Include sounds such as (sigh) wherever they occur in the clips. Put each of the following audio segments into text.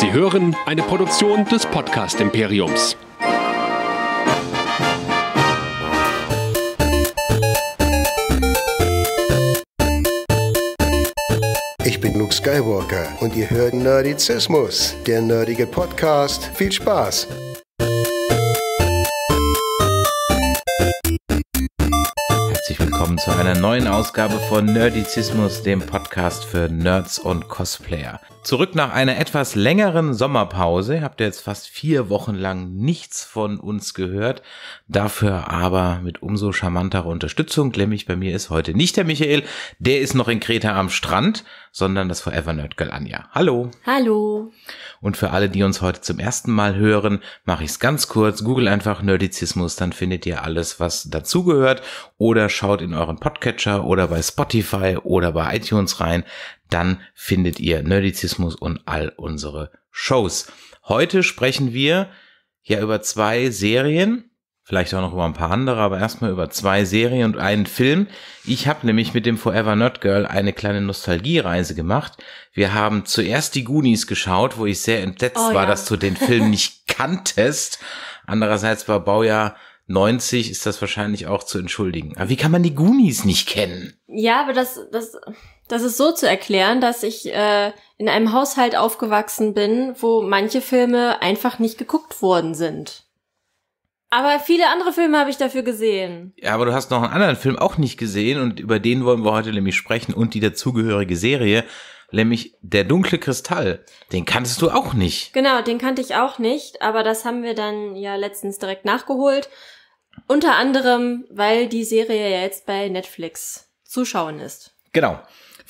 Sie hören eine Produktion des Podcast Imperiums. Ich bin Luke Skywalker und ihr hört Nerdizismus, der nerdige Podcast. Viel Spaß! willkommen zu einer neuen Ausgabe von Nerdizismus, dem Podcast für Nerds und Cosplayer. Zurück nach einer etwas längeren Sommerpause. Habt ihr jetzt fast vier Wochen lang nichts von uns gehört. Dafür aber mit umso charmanterer Unterstützung. Nämlich bei mir ist heute nicht der Michael. Der ist noch in Kreta am Strand, sondern das Forever Nerd Girl Anja. Hallo. Hallo. Und für alle, die uns heute zum ersten Mal hören, mache ich es ganz kurz. Google einfach Nerdizismus, dann findet ihr alles, was dazugehört. Oder schaut in euren Podcatcher oder bei Spotify oder bei iTunes rein dann findet ihr Nerdizismus und all unsere Shows. Heute sprechen wir ja über zwei Serien, vielleicht auch noch über ein paar andere, aber erstmal über zwei Serien und einen Film. Ich habe nämlich mit dem Forever Nerd Girl eine kleine Nostalgiereise gemacht. Wir haben zuerst die Goonies geschaut, wo ich sehr entsetzt oh, war, ja. dass du den Film (laughs) nicht kanntest. Andererseits war Baujahr 90 ist das wahrscheinlich auch zu entschuldigen. Aber wie kann man die Goonies nicht kennen? Ja, aber das, das, das ist so zu erklären, dass ich äh, in einem Haushalt aufgewachsen bin, wo manche Filme einfach nicht geguckt worden sind. Aber viele andere Filme habe ich dafür gesehen. Ja, aber du hast noch einen anderen Film auch nicht gesehen und über den wollen wir heute nämlich sprechen und die dazugehörige Serie, nämlich Der dunkle Kristall. Den kanntest du auch nicht. Genau, den kannte ich auch nicht, aber das haben wir dann ja letztens direkt nachgeholt. Unter anderem, weil die Serie ja jetzt bei Netflix zuschauen ist. Genau.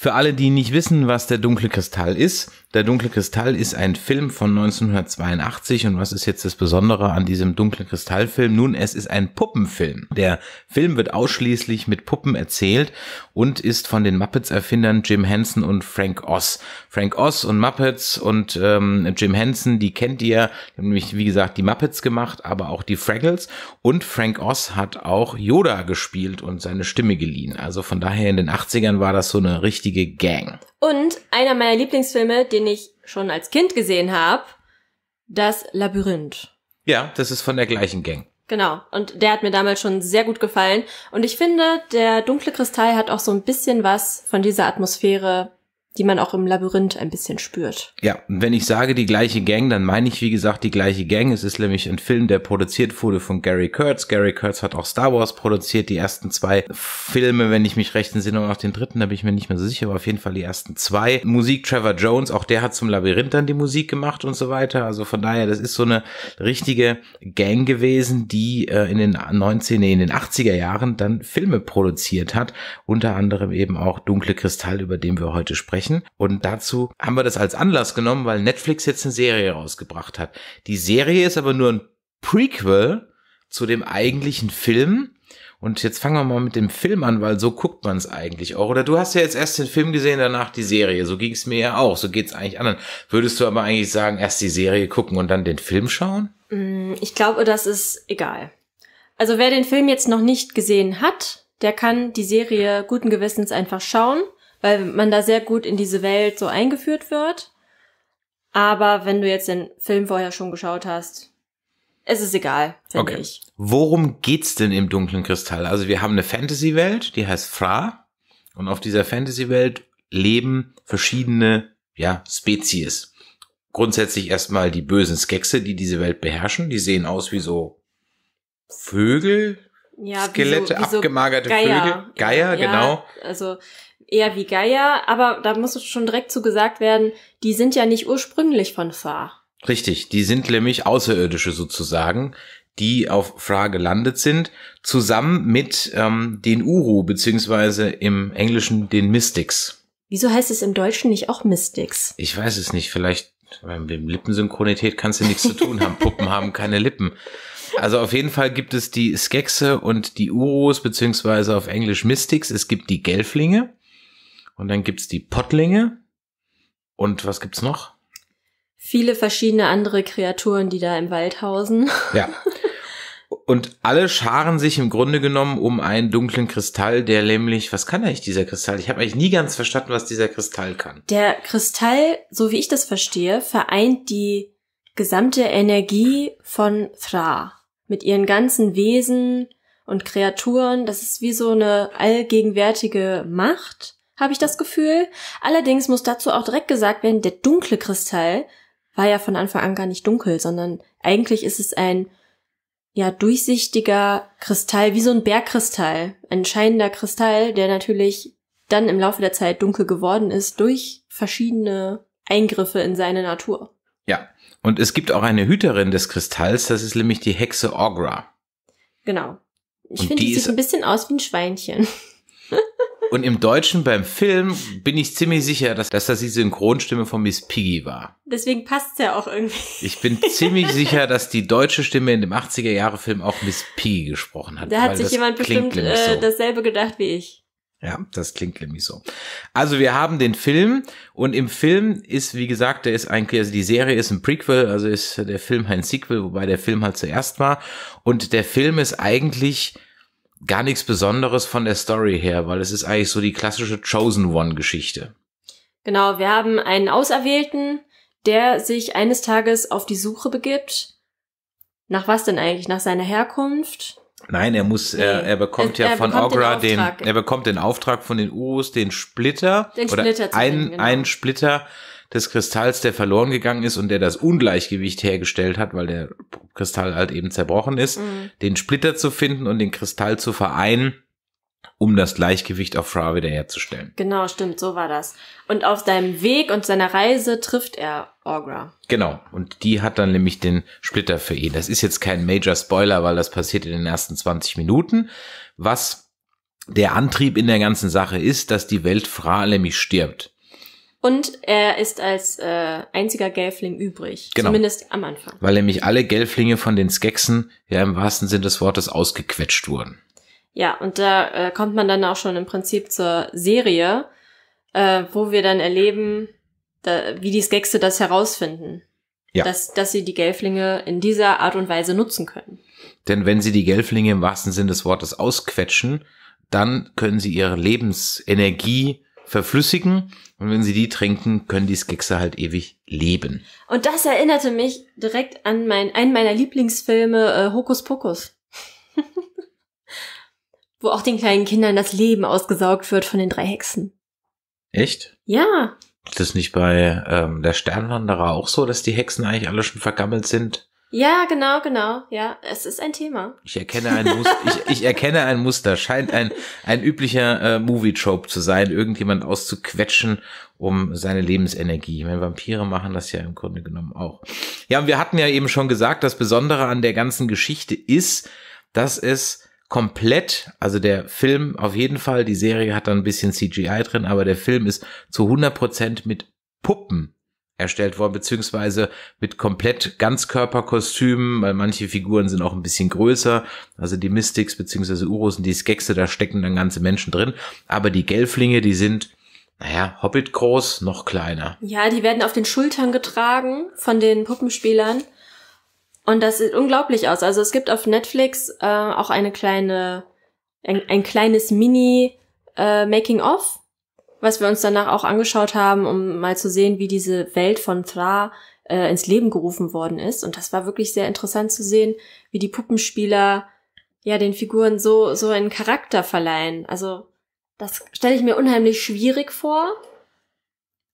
Für alle, die nicht wissen, was der dunkle Kristall ist, der dunkle Kristall ist ein Film von 1982 und was ist jetzt das Besondere an diesem dunklen Kristallfilm? Nun, es ist ein Puppenfilm. Der Film wird ausschließlich mit Puppen erzählt und ist von den Muppets-Erfindern Jim Henson und Frank Oz. Frank Oz und Muppets und ähm, Jim Henson, die kennt ihr, nämlich wie gesagt die Muppets gemacht, aber auch die Fraggles und Frank Oz hat auch Yoda gespielt und seine Stimme geliehen. Also von daher in den 80ern war das so eine richtige Gang. Und einer meiner Lieblingsfilme, den den ich schon als Kind gesehen habe, das Labyrinth. Ja, das ist von der gleichen Gang. Genau, und der hat mir damals schon sehr gut gefallen. Und ich finde, der dunkle Kristall hat auch so ein bisschen was von dieser Atmosphäre die man auch im Labyrinth ein bisschen spürt. Ja, wenn ich sage die gleiche Gang, dann meine ich, wie gesagt, die gleiche Gang. Es ist nämlich ein Film, der produziert wurde von Gary Kurtz. Gary Kurtz hat auch Star Wars produziert, die ersten zwei Filme, wenn ich mich recht entsinne, und auch den dritten, da bin ich mir nicht mehr so sicher, aber auf jeden Fall die ersten zwei. Musik Trevor Jones, auch der hat zum Labyrinth dann die Musik gemacht und so weiter. Also von daher, das ist so eine richtige Gang gewesen, die äh, in den 19, nee, in den 80er Jahren dann Filme produziert hat. Unter anderem eben auch Dunkle Kristall, über den wir heute sprechen besprechen. Und dazu haben wir das als Anlass genommen, weil Netflix jetzt eine Serie rausgebracht hat. Die Serie ist aber nur ein Prequel zu dem eigentlichen Film. Und jetzt fangen wir mal mit dem Film an, weil so guckt man es eigentlich auch. Oder du hast ja jetzt erst den Film gesehen, danach die Serie. So ging es mir ja auch. So geht es eigentlich anderen. Würdest du aber eigentlich sagen, erst die Serie gucken und dann den Film schauen? Mm, ich glaube, das ist egal. Also wer den Film jetzt noch nicht gesehen hat, der kann die Serie guten Gewissens einfach schauen weil man da sehr gut in diese Welt so eingeführt wird. Aber wenn du jetzt den Film vorher schon geschaut hast, es ist egal, finde okay. ich. Worum geht's denn im dunklen Kristall? Also wir haben eine Fantasy-Welt, die heißt Fra. Und auf dieser Fantasy-Welt leben verschiedene, ja, Spezies. Grundsätzlich erstmal die bösen Skexe, die diese Welt beherrschen. Die sehen aus wie so Vögel, ja, Skelette, wie so, wie so abgemagerte Geier. Vögel. Geier, ja, genau. Also eher wie Gaia, aber da muss schon direkt zu gesagt werden, die sind ja nicht ursprünglich von Fa. Richtig, die sind nämlich Außerirdische sozusagen, die auf Fra gelandet sind, zusammen mit ähm, den Uru, beziehungsweise im Englischen den Mystics. Wieso heißt es im Deutschen nicht auch Mystics? Ich weiß es nicht, vielleicht mit Lippensynchronität kannst du nichts zu tun haben. Puppen (laughs) haben keine Lippen. Also auf jeden Fall gibt es die Skexe und die Uros, beziehungsweise auf Englisch Mystics. Es gibt die Gelflinge. Und dann gibt's die Pottlinge. Und was gibt's noch? Viele verschiedene andere Kreaturen, die da im Wald hausen. Ja. (laughs) Und alle scharen sich im Grunde genommen um einen dunklen Kristall, der nämlich, was kann eigentlich dieser Kristall? Ich habe eigentlich nie ganz verstanden, was dieser Kristall kann. Der Kristall, so wie ich das verstehe, vereint die gesamte Energie von Thra mit ihren ganzen Wesen und Kreaturen. Das ist wie so eine allgegenwärtige Macht, habe ich das Gefühl. Allerdings muss dazu auch direkt gesagt werden, der dunkle Kristall war ja von Anfang an gar nicht dunkel, sondern eigentlich ist es ein ja durchsichtiger Kristall, wie so ein Bergkristall, ein scheinender Kristall, der natürlich dann im Laufe der Zeit dunkel geworden ist durch verschiedene Eingriffe in seine Natur. Ja, und es gibt auch eine Hüterin des Kristalls, das ist nämlich die Hexe Ogra. Genau. Ich finde, die sieht ein bisschen aus wie ein Schweinchen. Und im Deutschen beim Film bin ich ziemlich sicher, dass, dass das die Synchronstimme von Miss Piggy war. Deswegen passt's ja auch irgendwie. Ich bin ziemlich (laughs) sicher, dass die deutsche Stimme in dem 80er-Jahre-Film auch Miss Piggy gesprochen hat. Da hat sich jemand bestimmt äh, so. äh, dasselbe gedacht wie ich. Ja, das klingt nämlich so. Also wir haben den Film und im Film ist, wie gesagt, der ist eigentlich, also die Serie ist ein Prequel, also ist der Film ein Sequel, wobei der Film halt zuerst war. Und der Film ist eigentlich gar nichts Besonderes von der Story her, weil es ist eigentlich so die klassische Chosen One-Geschichte. Genau, wir haben einen Auserwählten, der sich eines Tages auf die Suche begibt. Nach was denn eigentlich? Nach seiner Herkunft? Nein, er muss, nee. er, er bekommt er, ja er von bekommt Augra den, den, er bekommt den Auftrag von den Urus, den Splitter, den Splitter zu einen, nehmen, genau. einen Splitter des Kristalls, der verloren gegangen ist und der das Ungleichgewicht hergestellt hat, weil der Kristall halt eben zerbrochen ist, mhm. den Splitter zu finden und den Kristall zu vereinen, um das Gleichgewicht auf Fra wiederherzustellen. Genau, stimmt, so war das. Und auf seinem Weg und seiner Reise trifft er Orgra. Genau, und die hat dann nämlich den Splitter für ihn. Das ist jetzt kein Major Spoiler, weil das passiert in den ersten 20 Minuten. Was der Antrieb in der ganzen Sache ist, dass die Welt Fra nämlich stirbt. Und er ist als äh, einziger Gelfling übrig. Genau. Zumindest am Anfang. Weil nämlich alle Gelflinge von den Skeksen ja im wahrsten Sinn des Wortes ausgequetscht wurden. Ja, und da äh, kommt man dann auch schon im Prinzip zur Serie, äh, wo wir dann erleben, da, wie die Skekse das herausfinden. Ja. Dass, dass sie die Gelflinge in dieser Art und Weise nutzen können. Denn wenn sie die Gelflinge im wahrsten Sinn des Wortes ausquetschen, dann können sie ihre Lebensenergie verflüssigen und wenn sie die trinken, können die Skekse halt ewig leben. Und das erinnerte mich direkt an mein, einen meiner Lieblingsfilme, äh, Hokus Pokus. (laughs) Wo auch den kleinen Kindern das Leben ausgesaugt wird von den drei Hexen. Echt? Ja. Ist das nicht bei ähm, der Sternwanderer auch so, dass die Hexen eigentlich alle schon vergammelt sind? Ja, genau, genau. Ja, es ist ein Thema. Ich erkenne ein Muster. ich, ich erkenne ein Muster. Scheint ein, ein üblicher äh, Movie-Trope zu sein, irgendjemand auszuquetschen, um seine Lebensenergie. Ich meine, Vampire machen das ja im Grunde genommen auch. Ja, und wir hatten ja eben schon gesagt, das Besondere an der ganzen Geschichte ist, dass es komplett, also der Film auf jeden Fall, die Serie hat da ein bisschen CGI drin, aber der Film ist zu 100% Prozent mit Puppen erstellt worden, beziehungsweise mit komplett Ganzkörperkostümen, weil manche Figuren sind auch ein bisschen größer. Also die Mystics beziehungsweise Uros und die Skexe, da stecken dann ganze Menschen drin. Aber die Gelflinge, die sind, naja, Hobbit groß, noch kleiner. Ja, die werden auf den Schultern getragen von den Puppenspielern. Und das sieht unglaublich aus. Also es gibt auf Netflix äh, auch eine kleine, ein, ein kleines Mini äh, Making-of was wir uns danach auch angeschaut haben, um mal zu sehen, wie diese Welt von Thra äh, ins Leben gerufen worden ist. Und das war wirklich sehr interessant zu sehen, wie die Puppenspieler ja den Figuren so, so einen Charakter verleihen. Also das stelle ich mir unheimlich schwierig vor,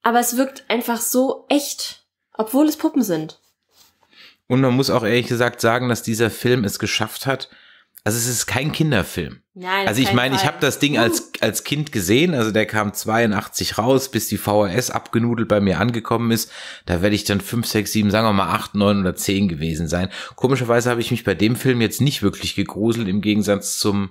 aber es wirkt einfach so echt, obwohl es Puppen sind. Und man muss auch ehrlich gesagt sagen, dass dieser Film es geschafft hat, also es ist kein Kinderfilm. Nein, also ich meine, ich habe das Ding als, als Kind gesehen, also der kam 82 raus, bis die VHS abgenudelt bei mir angekommen ist. Da werde ich dann 5, 6, 7, sagen wir mal 8, 9 oder 10 gewesen sein. Komischerweise habe ich mich bei dem Film jetzt nicht wirklich gegruselt, im Gegensatz zum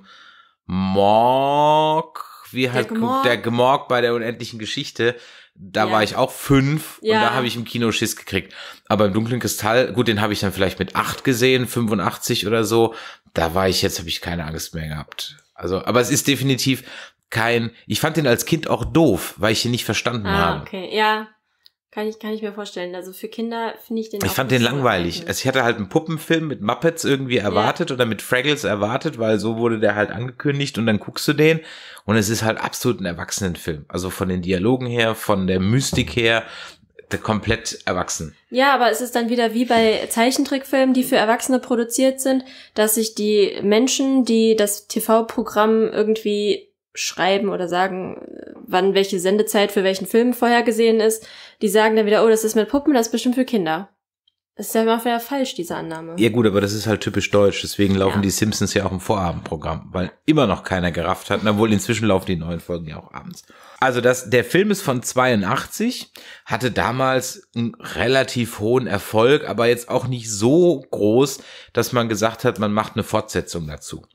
Morg, wie halt der Gemorg, der Gemorg bei der unendlichen Geschichte da ja. war ich auch fünf ja. und da habe ich im Kino Schiss gekriegt. Aber im dunklen Kristall, gut, den habe ich dann vielleicht mit acht gesehen, 85 oder so da war ich jetzt, habe ich keine Angst mehr gehabt. Also, aber es ist definitiv kein. Ich fand den als Kind auch doof, weil ich ihn nicht verstanden ah, habe. Okay, ja. Kann ich, kann ich mir vorstellen. Also für Kinder finde ich den. Ich fand den langweilig. Also ich hatte halt einen Puppenfilm mit Muppets irgendwie erwartet ja. oder mit Fraggles erwartet, weil so wurde der halt angekündigt und dann guckst du den und es ist halt absolut ein Erwachsenenfilm. Also von den Dialogen her, von der Mystik her, komplett erwachsen. Ja, aber es ist dann wieder wie bei Zeichentrickfilmen, die für Erwachsene produziert sind, dass sich die Menschen, die das TV-Programm irgendwie schreiben oder sagen, wann welche Sendezeit für welchen Film vorher gesehen ist, die sagen dann wieder, oh, das ist mit Puppen, das ist bestimmt für Kinder. Das ist ja immer wieder falsch, diese Annahme. Ja gut, aber das ist halt typisch deutsch. Deswegen laufen ja. die Simpsons ja auch im Vorabendprogramm, weil immer noch keiner gerafft hat. Na wohl, inzwischen laufen die neuen Folgen ja auch abends. Also das, der Film ist von 82, hatte damals einen relativ hohen Erfolg, aber jetzt auch nicht so groß, dass man gesagt hat, man macht eine Fortsetzung dazu.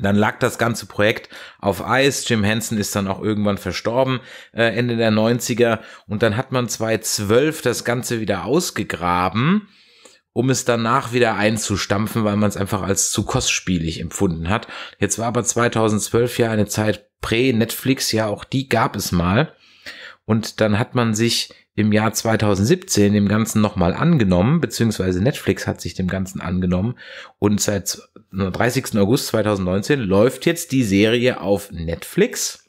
Dann lag das ganze Projekt auf Eis. Jim Henson ist dann auch irgendwann verstorben, äh, Ende der 90er. Und dann hat man 2012 das Ganze wieder ausgegraben, um es danach wieder einzustampfen, weil man es einfach als zu kostspielig empfunden hat. Jetzt war aber 2012 ja eine Zeit Prä-Netflix, ja, auch die gab es mal. Und dann hat man sich im Jahr 2017 dem Ganzen nochmal angenommen, beziehungsweise Netflix hat sich dem Ganzen angenommen. Und seit 30. August 2019 läuft jetzt die Serie auf Netflix.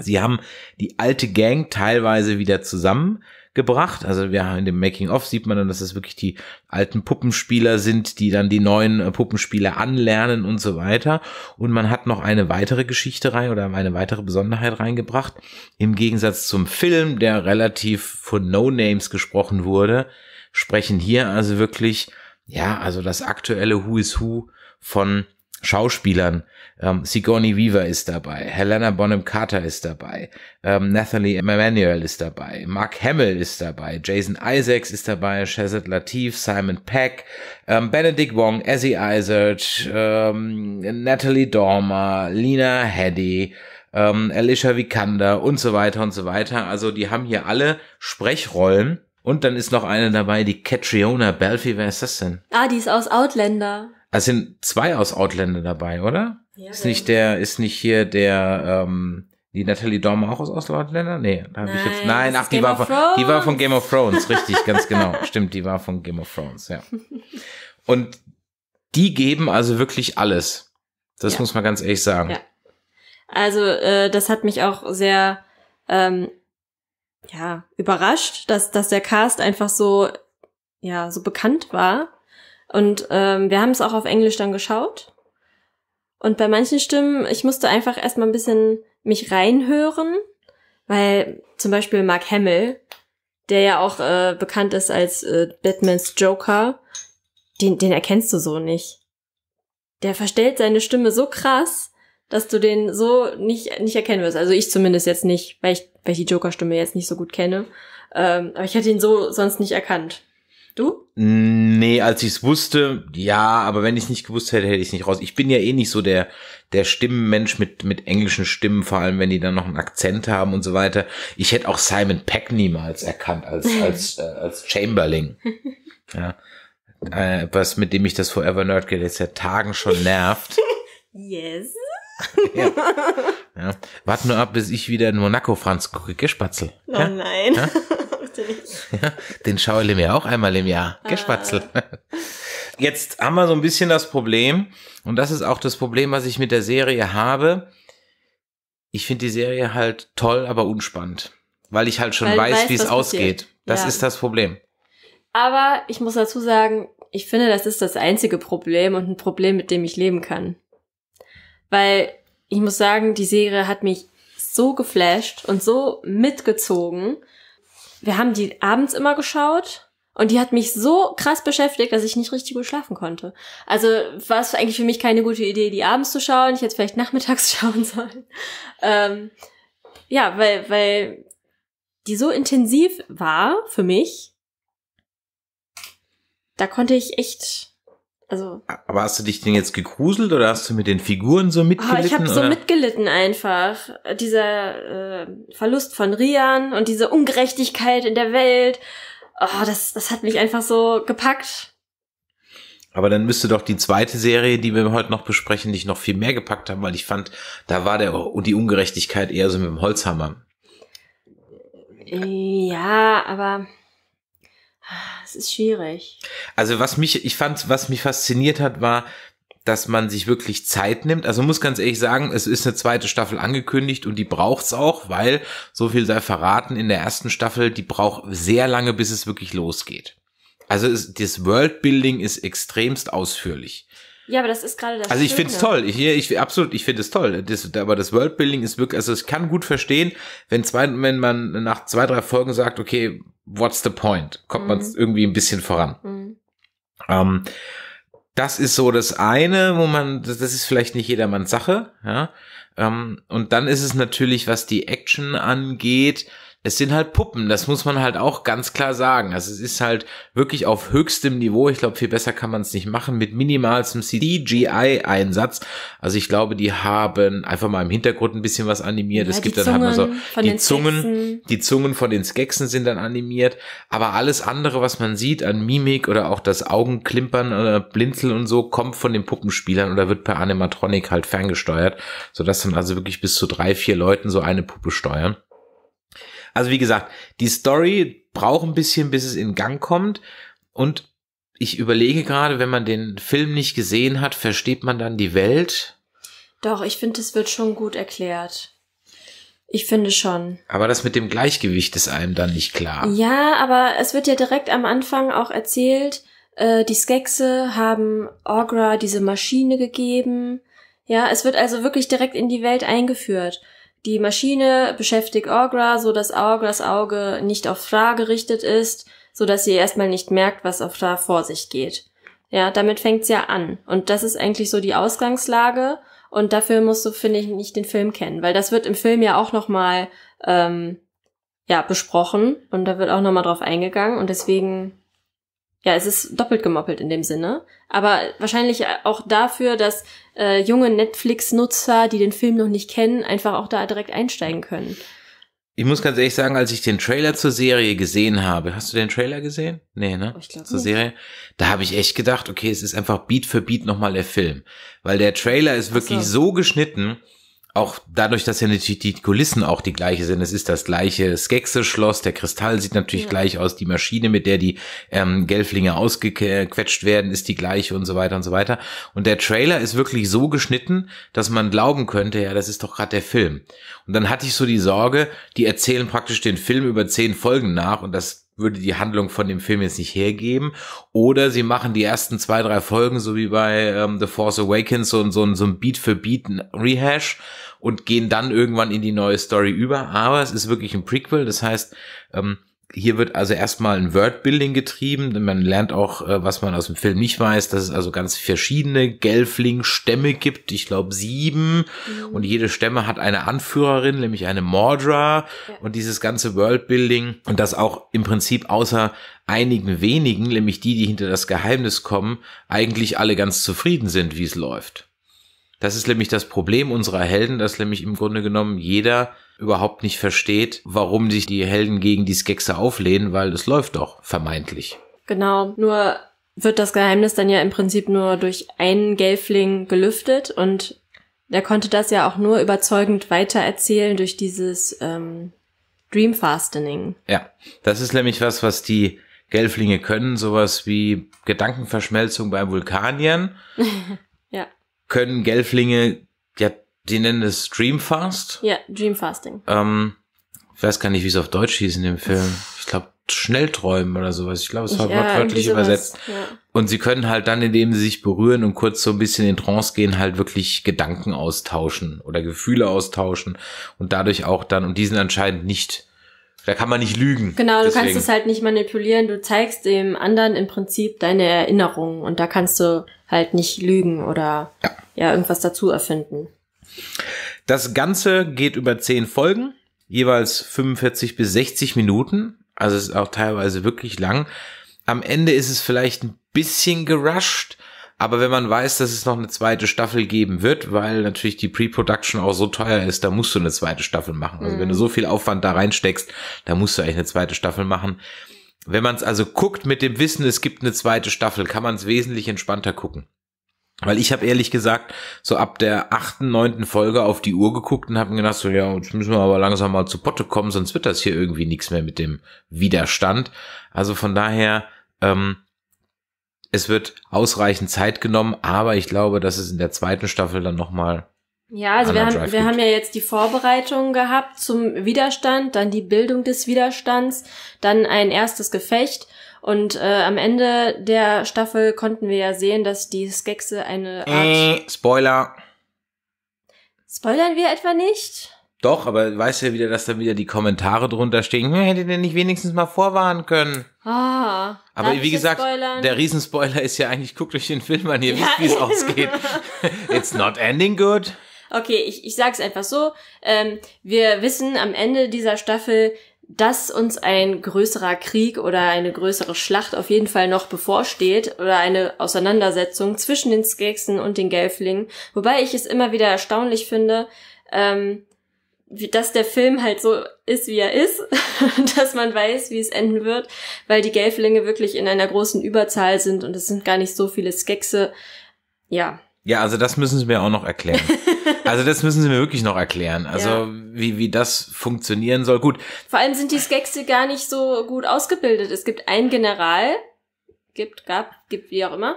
Sie haben die alte Gang teilweise wieder zusammen gebracht. Also ja, in dem Making-of sieht man dann, dass es wirklich die alten Puppenspieler sind, die dann die neuen äh, Puppenspieler anlernen und so weiter. Und man hat noch eine weitere Geschichte rein oder eine weitere Besonderheit reingebracht. Im Gegensatz zum Film, der relativ von No-Names gesprochen wurde, sprechen hier also wirklich, ja, also das aktuelle Who is Who von Schauspielern. Ähm, Sigourney Weaver ist dabei, Helena Bonham Carter ist dabei, ähm, Nathalie Emmanuel ist dabei, Mark Hamill ist dabei, Jason Isaacs ist dabei, Shazad Latif, Simon Peck, ähm, Benedict Wong, Ezzy Isert, ähm, Natalie Dormer, Lina Heddy, ähm, Alicia Vikander und so weiter und so weiter. Also die haben hier alle Sprechrollen. Und dann ist noch eine dabei, die Catriona Belfi. Wer ist das denn? Ah, die ist aus Outlander. Also sind zwei aus Outlander dabei, oder? Ja, ist nicht der, ist nicht hier der, ähm, die Natalie Dormer auch aus Outlander? Nee, da habe ich jetzt. Nein, ach, die war, von, die war von Game of Thrones, richtig, ganz genau. (laughs) Stimmt, die war von Game of Thrones, ja. Und die geben also wirklich alles. Das ja. muss man ganz ehrlich sagen. Ja. Also, äh, das hat mich auch sehr ähm, ja, überrascht, dass, dass der Cast einfach so, ja, so bekannt war. Und ähm, wir haben es auch auf Englisch dann geschaut. Und bei manchen Stimmen, ich musste einfach erstmal ein bisschen mich reinhören, weil zum Beispiel Mark Hamill, der ja auch äh, bekannt ist als äh, Batmans Joker, den, den erkennst du so nicht. Der verstellt seine Stimme so krass, dass du den so nicht, nicht erkennen wirst. Also ich zumindest jetzt nicht, weil ich, weil ich die Joker-Stimme jetzt nicht so gut kenne. Ähm, aber ich hätte ihn so sonst nicht erkannt. Du? Nee, als ich es wusste, ja, aber wenn ich es nicht gewusst hätte, hätte ich es nicht raus. Ich bin ja eh nicht so der, der Stimmenmensch mit, mit englischen Stimmen, vor allem wenn die dann noch einen Akzent haben und so weiter. Ich hätte auch Simon Peck niemals erkannt als, (laughs) als, äh, als Chamberlain. Ja. Äh, was, mit dem ich das Forever Nerd Gerät seit Tagen schon nervt. (laughs) yes. Ja. ja. Wart nur ab, bis ich wieder in Monaco Franz gucke, Gespatzel. Oh ja? nein. Ja? (laughs) ja? Den schaue ich mir auch einmal im Jahr. Gespatzel. Ah. Jetzt haben wir so ein bisschen das Problem, und das ist auch das Problem, was ich mit der Serie habe. Ich finde die Serie halt toll, aber unspannend. Weil ich halt schon weil weiß, weiß wie es ausgeht. Das ist das Problem. Aber ich muss dazu sagen, ich finde, das ist das einzige Problem und ein Problem, mit dem ich leben kann weil ich muss sagen, die Serie hat mich so geflasht und so mitgezogen. Wir haben die abends immer geschaut und die hat mich so krass beschäftigt, dass ich nicht richtig gut schlafen konnte. Also war es eigentlich für mich keine gute Idee, die abends zu schauen. Ich hätte vielleicht nachmittags (laughs) schauen sollen. Ähm, ja, weil, weil die so intensiv war für mich, da konnte ich echt also. Aber hast du dich denn jetzt gegruselt oder hast du mit den Figuren so ah, mitgelitten? Oh, ich habe so mitgelitten einfach. Dieser äh, Verlust von Rian und diese Ungerechtigkeit in der Welt. Oh, das, das hat mich einfach so gepackt. Aber dann müsste doch die zweite Serie, die wir heute noch besprechen, dich noch viel mehr gepackt haben, weil ich fand, da war der die Ungerechtigkeit eher so mit dem Holzhammer. Ja, aber es ist schwierig. Also was mich, ich fand, was mich fasziniert hat, war, dass man sich wirklich Zeit nimmt. Also muss ganz ehrlich sagen, es ist eine zweite Staffel angekündigt und die braucht's auch, weil so viel sei verraten in der ersten Staffel, die braucht sehr lange, bis es wirklich losgeht. Also es, das Worldbuilding ist extremst ausführlich. Ja, aber das ist gerade das. Also ich finde es toll. Ich, ich absolut, ich finde es toll. Das, aber das Worldbuilding ist wirklich, also ich kann gut verstehen, wenn zwei, wenn man nach zwei, drei Folgen sagt, okay, what's the point? Kommt mhm. man irgendwie ein bisschen voran. Mhm. Ähm, das ist so das eine, wo man, das, das ist vielleicht nicht jedermanns Sache, ja. Ähm, und dann ist es natürlich, was die Action angeht, es sind halt Puppen, das muss man halt auch ganz klar sagen. Also es ist halt wirklich auf höchstem Niveau, ich glaube, viel besser kann man es nicht machen, mit minimalstem CGI-Einsatz. Also ich glaube, die haben einfach mal im Hintergrund ein bisschen was animiert. Ja, es gibt dann halt mal so die Zungen, Skexen. die Zungen von den Skeksen sind dann animiert, aber alles andere, was man sieht an Mimik oder auch das Augenklimpern oder Blinzeln und so, kommt von den Puppenspielern oder wird per Animatronic halt ferngesteuert, sodass dann also wirklich bis zu drei, vier Leuten so eine Puppe steuern. Also wie gesagt, die Story braucht ein bisschen, bis es in Gang kommt. Und ich überlege gerade, wenn man den Film nicht gesehen hat, versteht man dann die Welt? Doch, ich finde, es wird schon gut erklärt. Ich finde schon. Aber das mit dem Gleichgewicht ist einem dann nicht klar. Ja, aber es wird ja direkt am Anfang auch erzählt, äh, die Skexe haben Orgra diese Maschine gegeben. Ja, es wird also wirklich direkt in die Welt eingeführt. Die Maschine beschäftigt Orgra, so dass Orgras Auge nicht auf Fra gerichtet ist, so dass sie erstmal nicht merkt, was auf Fra vor sich geht. Ja, damit fängt's ja an. Und das ist eigentlich so die Ausgangslage. Und dafür musst du, finde ich, nicht den Film kennen, weil das wird im Film ja auch nochmal ähm, ja, besprochen und da wird auch nochmal drauf eingegangen. Und deswegen ja, es ist doppelt gemoppelt in dem Sinne. Aber wahrscheinlich auch dafür, dass äh, junge Netflix-Nutzer, die den Film noch nicht kennen, einfach auch da direkt einsteigen können. Ich muss ganz ehrlich sagen, als ich den Trailer zur Serie gesehen habe, hast du den Trailer gesehen? Nee, ne? Oh, ich glaube Zur nicht. Serie. Da habe ich echt gedacht, okay, es ist einfach Beat für Beat nochmal der Film. Weil der Trailer ist wirklich so, so geschnitten, auch dadurch, dass ja natürlich die Kulissen auch die gleiche sind, es ist das gleiche Skexe-Schloss, der Kristall sieht natürlich ja. gleich aus, die Maschine, mit der die ähm, Gelflinge ausgequetscht werden, ist die gleiche und so weiter und so weiter. Und der Trailer ist wirklich so geschnitten, dass man glauben könnte, ja, das ist doch gerade der Film. Und dann hatte ich so die Sorge, die erzählen praktisch den Film über zehn Folgen nach und das würde die Handlung von dem Film jetzt nicht hergeben. Oder sie machen die ersten zwei, drei Folgen, so wie bei ähm, The Force Awakens, so, so, so ein Beat für Beat Rehash und gehen dann irgendwann in die neue Story über. Aber es ist wirklich ein Prequel, das heißt, ähm, hier wird also erstmal ein Wordbuilding getrieben. Man lernt auch, äh, was man aus dem Film nicht weiß, dass es also ganz verschiedene Gelfling-Stämme gibt. Ich glaube sieben. Mhm. Und jede Stämme hat eine Anführerin, nämlich eine Mordra. Ja. Und dieses ganze Worldbuilding und das auch im Prinzip außer einigen wenigen, nämlich die, die hinter das Geheimnis kommen, eigentlich alle ganz zufrieden sind, wie es läuft. Das ist nämlich das Problem unserer Helden, dass nämlich im Grunde genommen jeder überhaupt nicht versteht, warum sich die Helden gegen die Skekse auflehnen, weil es läuft doch vermeintlich. Genau, nur wird das Geheimnis dann ja im Prinzip nur durch einen Gelfling gelüftet und er konnte das ja auch nur überzeugend weitererzählen durch dieses ähm, Dreamfastening. Ja, das ist nämlich was, was die Gelflinge können, sowas wie Gedankenverschmelzung bei Vulkanien. (laughs) können Gelflinge, ja, die nennen es Dreamfast. Ja, Dreamfasting. Ähm, ich weiß gar nicht, wie es auf Deutsch hieß in dem Film. Ich glaube, Schnellträumen oder sowas. Ich glaube, es war ja, wörtlich übersetzt. Ja. Und sie können halt dann, indem sie sich berühren und kurz so ein bisschen in Trance gehen, halt wirklich Gedanken austauschen oder Gefühle austauschen und dadurch auch dann, und die sind anscheinend nicht da kann man nicht lügen. Genau, du deswegen. kannst es halt nicht manipulieren. Du zeigst dem anderen im Prinzip deine Erinnerungen und da kannst du halt nicht lügen oder ja, ja irgendwas dazu erfinden. Das Ganze geht über zehn Folgen, jeweils 45 bis 60 Minuten. Also es ist auch teilweise wirklich lang. Am Ende ist es vielleicht ein bisschen gerusht, aber wenn man weiß, dass es noch eine zweite Staffel geben wird, weil natürlich die Pre-Production auch so teuer ist, da musst du eine zweite Staffel machen. Also mhm. wenn du mhm. so viel Aufwand da reinsteckst, da musst du eigentlich eine zweite Staffel machen. Wenn man es also guckt mit dem Wissen, es gibt eine zweite Staffel, kann man es wesentlich entspannter gucken. Weil ich habe ehrlich gesagt so ab der achten, neunten Folge auf die Uhr geguckt und habe gedacht, so ja, jetzt müssen wir aber langsam mal zu Potte kommen, sonst wird das hier irgendwie nichts mehr mit dem Widerstand. Also von daher ähm, es wird ausreichend Zeit genommen, aber ich glaube, dass es in der zweiten Staffel dann nochmal. Ja, also wir haben, wir haben ja jetzt die Vorbereitungen gehabt zum Widerstand, dann die Bildung des Widerstands, dann ein erstes Gefecht. Und äh, am Ende der Staffel konnten wir ja sehen, dass die Skexe eine Art. Äh, Spoiler. Spoilern wir etwa nicht? Doch, aber weißt du ja wieder, dass da wieder die Kommentare drunter stehen. Hm, hätte denn nicht wenigstens mal vorwarnen können? Ah, aber wie gesagt, spoilern? der Riesenspoiler ist ja eigentlich, guckt euch den Film an, ihr ja, wisst, wie es (laughs) ausgeht. It's not ending good. Okay, ich, ich sag's einfach so. Ähm, wir wissen am Ende dieser Staffel, dass uns ein größerer Krieg oder eine größere Schlacht auf jeden Fall noch bevorsteht oder eine Auseinandersetzung zwischen den Skeksen und den Gelflingen. Wobei ich es immer wieder erstaunlich finde, ähm, dass der Film halt so ist, wie er ist, (laughs) dass man weiß, wie es enden wird, weil die Gelflinge wirklich in einer großen Überzahl sind und es sind gar nicht so viele Skexe. Ja. Ja, also das müssen sie mir auch noch erklären. (laughs) also das müssen sie mir wirklich noch erklären. Also ja. wie, wie das funktionieren soll. Gut. Vor allem sind die Skexe gar nicht so gut ausgebildet. Es gibt einen General, gibt, gab, gibt, wie auch immer.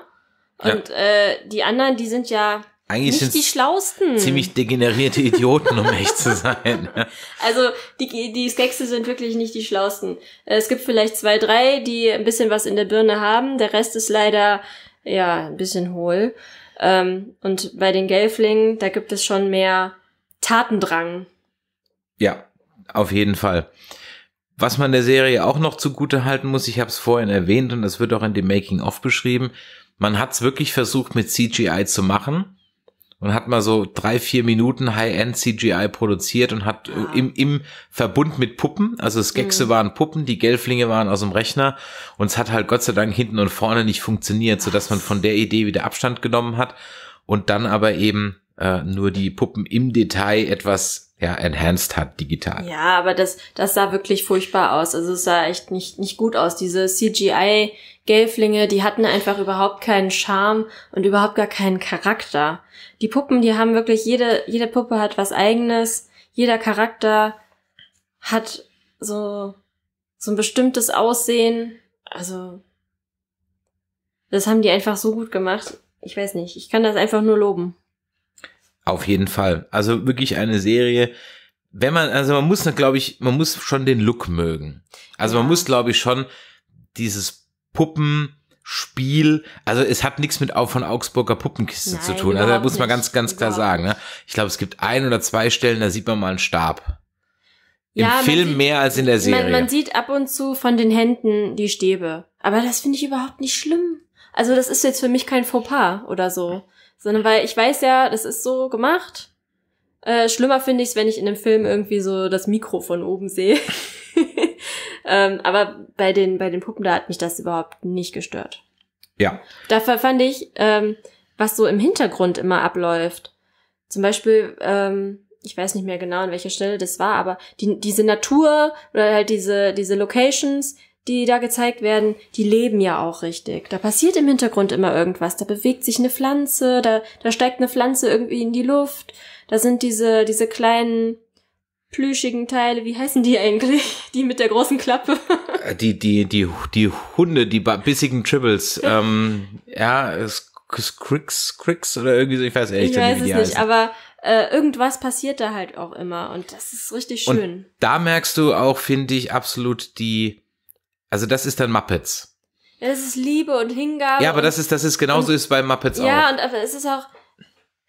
Und ja. äh, die anderen, die sind ja eigentlich nicht die schlausten. Ziemlich degenerierte Idioten, um echt zu sein. Also die, die Skexe sind wirklich nicht die schlausten. Es gibt vielleicht zwei, drei, die ein bisschen was in der Birne haben. Der Rest ist leider ja ein bisschen hohl. Ähm, und bei den Gelflingen, da gibt es schon mehr Tatendrang. Ja, auf jeden Fall. Was man der Serie auch noch zugute halten muss, ich habe es vorhin erwähnt und das wird auch in dem Making-of beschrieben, man hat es wirklich versucht mit CGI zu machen und hat mal so drei, vier Minuten High-End CGI produziert und hat ah. im, im Verbund mit Puppen, also Skexe mhm. waren Puppen, die Gelflinge waren aus dem Rechner und es hat halt Gott sei Dank hinten und vorne nicht funktioniert, sodass man von der Idee wieder Abstand genommen hat und dann aber eben äh, nur die Puppen im Detail etwas ja, enhanced hat digital. Ja, aber das, das sah wirklich furchtbar aus. Also es sah echt nicht, nicht gut aus. Diese CGI-Gelflinge, die hatten einfach überhaupt keinen Charme und überhaupt gar keinen Charakter. Die Puppen, die haben wirklich, jede, jede Puppe hat was eigenes. Jeder Charakter hat so, so ein bestimmtes Aussehen. Also, das haben die einfach so gut gemacht. Ich weiß nicht, ich kann das einfach nur loben. Auf jeden Fall. Also wirklich eine Serie, wenn man, also man muss, glaube ich, man muss schon den Look mögen. Also ja. man muss, glaube ich, schon dieses Puppenspiel, also es hat nichts mit auch von Augsburger Puppenkiste Nein, zu tun. Also da muss man ganz, ganz klar überhaupt. sagen. Ne? Ich glaube, es gibt ein oder zwei Stellen, da sieht man mal einen Stab. Im ja, Film sieht, mehr als in der Serie. Man, man sieht ab und zu von den Händen die Stäbe. Aber das finde ich überhaupt nicht schlimm. Also das ist jetzt für mich kein Fauxpas oder so sondern weil ich weiß ja, das ist so gemacht. Äh, schlimmer finde ich es, wenn ich in dem Film irgendwie so das Mikro von oben sehe. (laughs) ähm, aber bei den, bei den Puppen, da hat mich das überhaupt nicht gestört. Ja. Dafür fand ich, ähm, was so im Hintergrund immer abläuft. Zum Beispiel, ähm, ich weiß nicht mehr genau, an welcher Stelle das war, aber die, diese Natur oder halt diese, diese Locations, die da gezeigt werden, die leben ja auch richtig. Da passiert im Hintergrund immer irgendwas. Da bewegt sich eine Pflanze, da, da steigt eine Pflanze irgendwie in die Luft. Da sind diese, diese kleinen plüschigen Teile, wie heißen die eigentlich? (laughs) Die mit der großen Klappe. Äh, die, die, die, die Hunde, die bissigen Tribbles. (laughs) ähm, ja, Scrix, Cricks oder irgendwie so, ich weiß ehrlich ich weiß nicht, wie die es nicht, aber äh, irgendwas passiert da halt auch immer und das ist richtig schön. Und da merkst du auch, finde ich, absolut die also das ist dann Muppets. Ja, das ist Liebe und Hingabe. Ja, aber das ist, das ist genauso und, ist bei Muppets ja, auch. Ja, und aber es ist auch,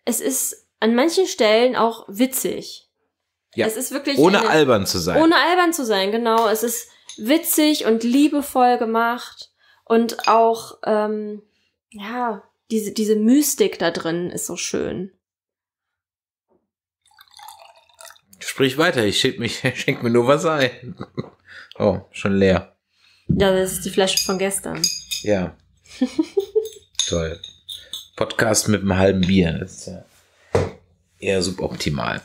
es ist an manchen Stellen auch witzig. Ja. Es ist wirklich. Ohne eine, albern zu sein. Ohne albern zu sein, genau. Es ist witzig und liebevoll gemacht und auch, ähm, ja, diese, diese Mystik da drin ist so schön. Sprich weiter, ich schenk, mich, (laughs) schenk mir nur was ein. Oh, schon leer. Ja, das ist die Flasche von gestern. Ja. (laughs) Toll. Podcast mit einem halben Bier. Das ist ja eher suboptimal.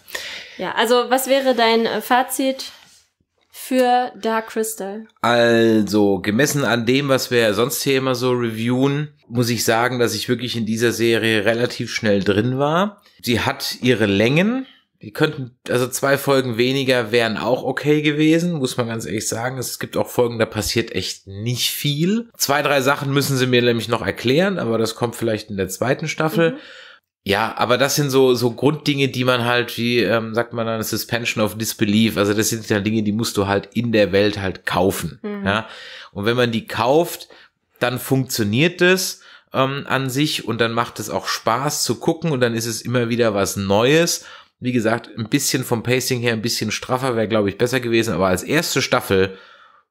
Ja, also was wäre dein äh, Fazit für Dark Crystal? Also, gemessen an dem, was wir sonst hier immer so reviewen, muss ich sagen, dass ich wirklich in dieser Serie relativ schnell drin war. Sie hat ihre Längen die könnten, also zwei Folgen weniger wären auch okay gewesen, muss man ganz ehrlich sagen. Es gibt auch Folgen, da passiert echt nicht viel. Zwei, drei Sachen müssen sie mir nämlich noch erklären, aber das kommt vielleicht in der zweiten Staffel. Mhm. Ja, aber das sind so, so Grunddinge, die man halt, wie ähm, sagt man dann, Suspension of Disbelief. Also das sind ja Dinge, die musst du halt in der Welt halt kaufen. Mhm. Ja? Und wenn man die kauft, dann funktioniert das ähm, an sich und dann macht es auch Spaß zu gucken und dann ist es immer wieder was Neues wie gesagt, ein bisschen vom Pacing her, ein bisschen straffer wäre, glaube ich, besser gewesen. Aber als erste Staffel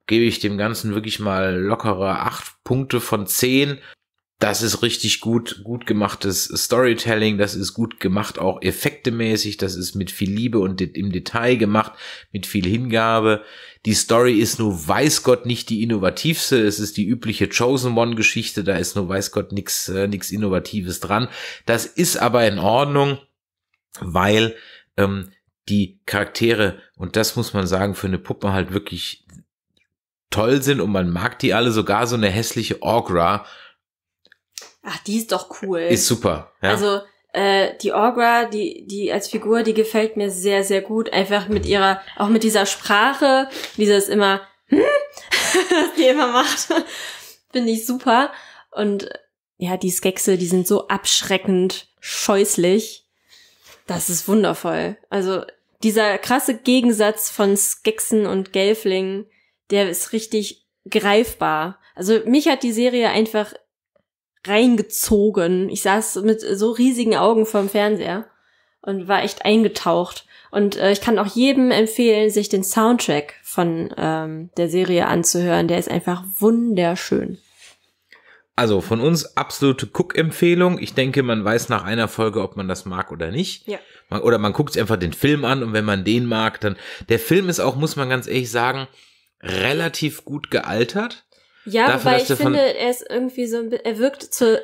gebe ich dem Ganzen wirklich mal lockere acht Punkte von zehn. Das ist richtig gut, gut gemachtes Storytelling. Das ist gut gemacht, auch effektemäßig. Das ist mit viel Liebe und im Detail gemacht, mit viel Hingabe. Die Story ist nur weiß Gott nicht die innovativste. Es ist die übliche Chosen One Geschichte. Da ist nur weiß Gott nichts, äh, nichts Innovatives dran. Das ist aber in Ordnung weil ähm, die Charaktere, und das muss man sagen, für eine Puppe halt wirklich toll sind und man mag die alle, sogar so eine hässliche Orgra. Ach, die ist doch cool. Ist super. Ja. Also äh, die Orgra, die, die als Figur, die gefällt mir sehr, sehr gut. Einfach mit ihrer, auch mit dieser Sprache, dieses immer, hm? (laughs) die immer macht. (laughs) Finde ich super. Und ja, die Skexe, die sind so abschreckend scheußlich. Das ist wundervoll. Also dieser krasse Gegensatz von Skeksen und Gelfling, der ist richtig greifbar. Also mich hat die Serie einfach reingezogen. Ich saß mit so riesigen Augen vorm Fernseher und war echt eingetaucht. Und äh, ich kann auch jedem empfehlen, sich den Soundtrack von ähm, der Serie anzuhören. Der ist einfach wunderschön. Also von uns absolute Guck-Empfehlung. Ich denke, man weiß nach einer Folge, ob man das mag oder nicht. Ja. Man, oder man guckt einfach den Film an und wenn man den mag, dann. Der Film ist auch, muss man ganz ehrlich sagen, relativ gut gealtert. Ja, Dafür, wobei ich finde, er ist irgendwie so, er wirkt zu,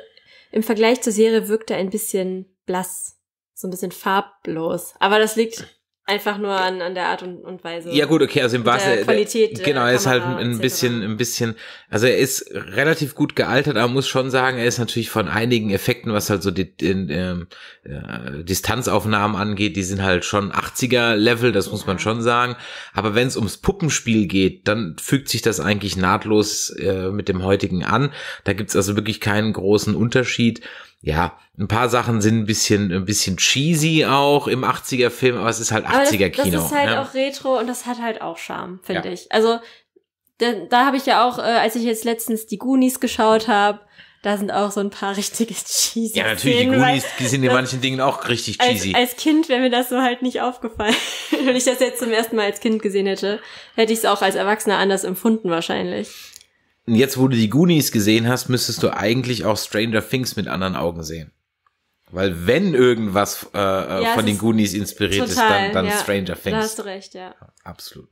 im Vergleich zur Serie wirkt er ein bisschen blass, so ein bisschen farblos. Aber das liegt Einfach nur an, an der Art und, und Weise. Ja gut, okay, also im Wasser. Qualität. Der, äh, genau, er ist halt ein bisschen, ein bisschen, also er ist relativ gut gealtert, aber muss schon sagen, er ist natürlich von einigen Effekten, was halt so die in, ähm, äh, Distanzaufnahmen angeht, die sind halt schon 80er-Level, das muss ja. man schon sagen. Aber wenn es ums Puppenspiel geht, dann fügt sich das eigentlich nahtlos äh, mit dem heutigen an. Da gibt's also wirklich keinen großen Unterschied ja, ein paar Sachen sind ein bisschen, ein bisschen cheesy auch im 80er-Film, aber es ist halt 80er-Kino. Das ist halt ne? auch Retro und das hat halt auch Charme, finde ja. ich. Also da, da habe ich ja auch, äh, als ich jetzt letztens die Goonies geschaut habe, da sind auch so ein paar (laughs) richtige cheesy Ja, natürlich, Szenen, die Goonies die sind in manchen Dingen auch richtig cheesy. Als, als Kind wäre mir das so halt nicht aufgefallen. (laughs) Wenn ich das jetzt zum ersten Mal als Kind gesehen hätte, hätte ich es auch als Erwachsener anders empfunden wahrscheinlich. Und jetzt, wo du die Goonies gesehen hast, müsstest du eigentlich auch Stranger Things mit anderen Augen sehen. Weil wenn irgendwas äh, äh ja, von den Goonies inspiriert total, ist, dann, dann ja, Stranger Things. Da hast du recht, ja. Absolut.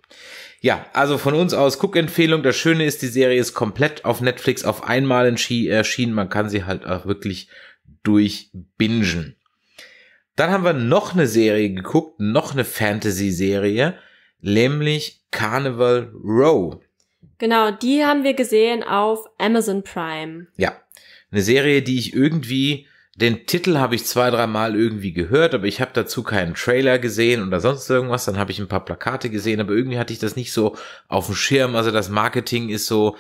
Ja, also von uns aus Cook-Empfehlung. Das Schöne ist, die Serie ist komplett auf Netflix auf einmal erschienen. Man kann sie halt auch wirklich durchbingen. Dann haben wir noch eine Serie geguckt, noch eine Fantasy-Serie, nämlich Carnival Row. Genau, die haben wir gesehen auf Amazon Prime. Ja, eine Serie, die ich irgendwie, den Titel habe ich zwei, dreimal irgendwie gehört, aber ich habe dazu keinen Trailer gesehen oder sonst irgendwas. Dann habe ich ein paar Plakate gesehen, aber irgendwie hatte ich das nicht so auf dem Schirm. Also das Marketing ist so,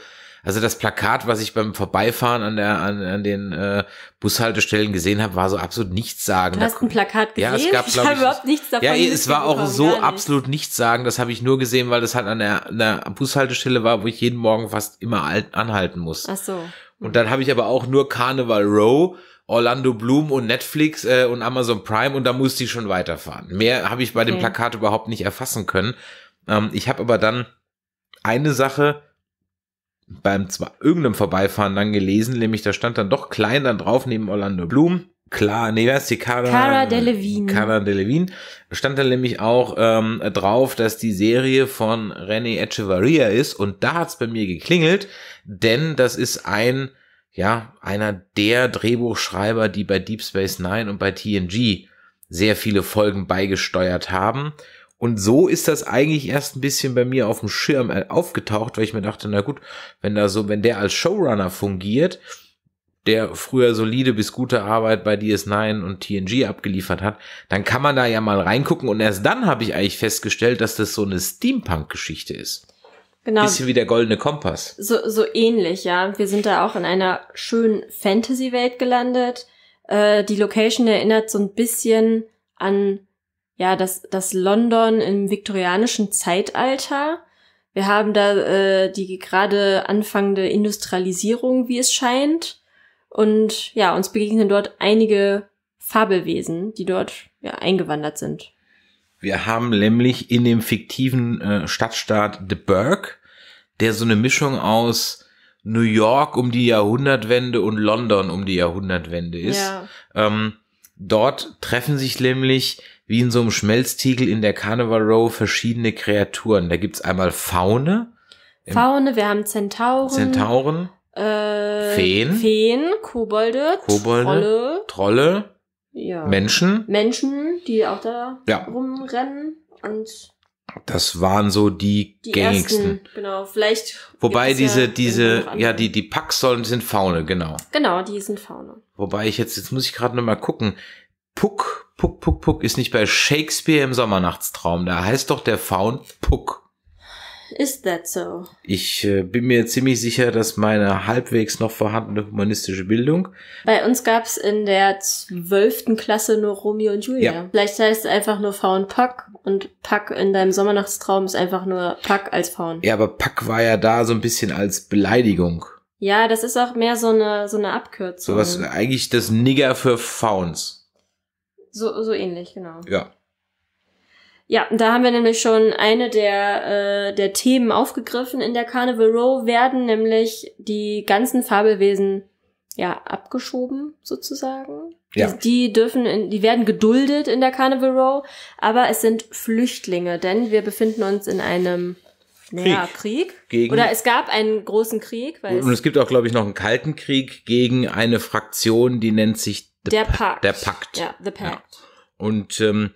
also das Plakat, was ich beim Vorbeifahren an der an, an den äh, Bushaltestellen gesehen habe, war so absolut nichts sagen. Du hast ein Plakat gesehen? Ja, es gab, ich habe überhaupt nichts davon Ja, es war auch so nicht. absolut sagen. Das habe ich nur gesehen, weil das halt an der, an der Bushaltestelle war, wo ich jeden Morgen fast immer alt, anhalten muss. Ach so. Und dann habe ich aber auch nur Carnival Row, Orlando Bloom und Netflix äh, und Amazon Prime und da musste ich schon weiterfahren. Mehr habe ich bei okay. dem Plakat überhaupt nicht erfassen können. Ähm, ich habe aber dann eine Sache beim zwar irgendeinem Vorbeifahren dann gelesen, nämlich da stand dann doch klein dann drauf neben Orlando Bloom. Klar, nee, wer ist die Cara? Cara Delevingne. Cara Delevingne. Stand dann nämlich auch ähm, drauf, dass die Serie von René Echevarria ist und da hat's bei mir geklingelt, denn das ist ein, ja, einer der Drehbuchschreiber, die bei Deep Space Nine und bei TNG sehr viele Folgen beigesteuert haben und so ist das eigentlich erst ein bisschen bei mir auf dem Schirm äh, aufgetaucht, weil ich mir dachte, na gut, wenn da so, wenn der als Showrunner fungiert, der früher solide bis gute Arbeit bei DS9 und TNG abgeliefert hat, dann kann man da ja mal reingucken und erst dann habe ich eigentlich festgestellt, dass das so eine Steampunk-Geschichte ist. Genau. Bisschen wie der goldene Kompass. So, so ähnlich, ja. Wir sind da auch in einer schönen Fantasy-Welt gelandet. Äh, die Location erinnert so ein bisschen an ja, das, das London im viktorianischen Zeitalter. Wir haben da äh, die gerade anfangende Industrialisierung, wie es scheint. Und ja, uns begegnen dort einige Fabelwesen, die dort ja, eingewandert sind. Wir haben nämlich in dem fiktiven äh, Stadtstaat The Burg, der so eine Mischung aus New York um die Jahrhundertwende und London um die Jahrhundertwende ist. Ja. Ähm, dort treffen sich nämlich wie in so einem Schmelztiegel in der Carnival Row verschiedene Kreaturen. Da gibt's einmal Faune. Faune, wir haben Zentauren. Zentauren. Äh, Feen. Feen, Kobolde, Kobolde Trolle. Trolle ja. Menschen. Menschen, die auch da ja. rumrennen und das waren so die, die gängigsten. Ersten, genau, vielleicht. Wobei diese, ja diese, ja, die, die Packs sollen, sind Faune, genau. Genau, die sind Faune. Wobei ich jetzt, jetzt muss ich gerade nochmal gucken. Puck, Puck, Puck, Puck ist nicht bei Shakespeare im Sommernachtstraum. Da heißt doch der Faun Puck. Is that so? Ich äh, bin mir ziemlich sicher, dass meine halbwegs noch vorhandene humanistische Bildung. Bei uns gab's in der zwölften Klasse nur Romeo und Julia. Ja. Vielleicht heißt es einfach nur Faun Puck und Puck in deinem Sommernachtstraum ist einfach nur Puck als Faun. Ja, aber Puck war ja da so ein bisschen als Beleidigung. Ja, das ist auch mehr so eine, so eine Abkürzung. So was, eigentlich das Nigger für Fauns. So, so ähnlich, genau. Ja. Ja, da haben wir nämlich schon eine der, äh, der Themen aufgegriffen. In der Carnival Row werden nämlich die ganzen Fabelwesen ja abgeschoben sozusagen. Ja. Die, die dürfen, in, die werden geduldet in der Carnival Row, aber es sind Flüchtlinge, denn wir befinden uns in einem Krieg. Ja, Krieg. Gegen Oder es gab einen großen Krieg. Weil und es, gibt auch, glaube ich, noch einen Kalten Krieg gegen eine Fraktion, die nennt sich der pa Pakt. Der Pakt. Ja, the Pakt. Ja. Und ähm,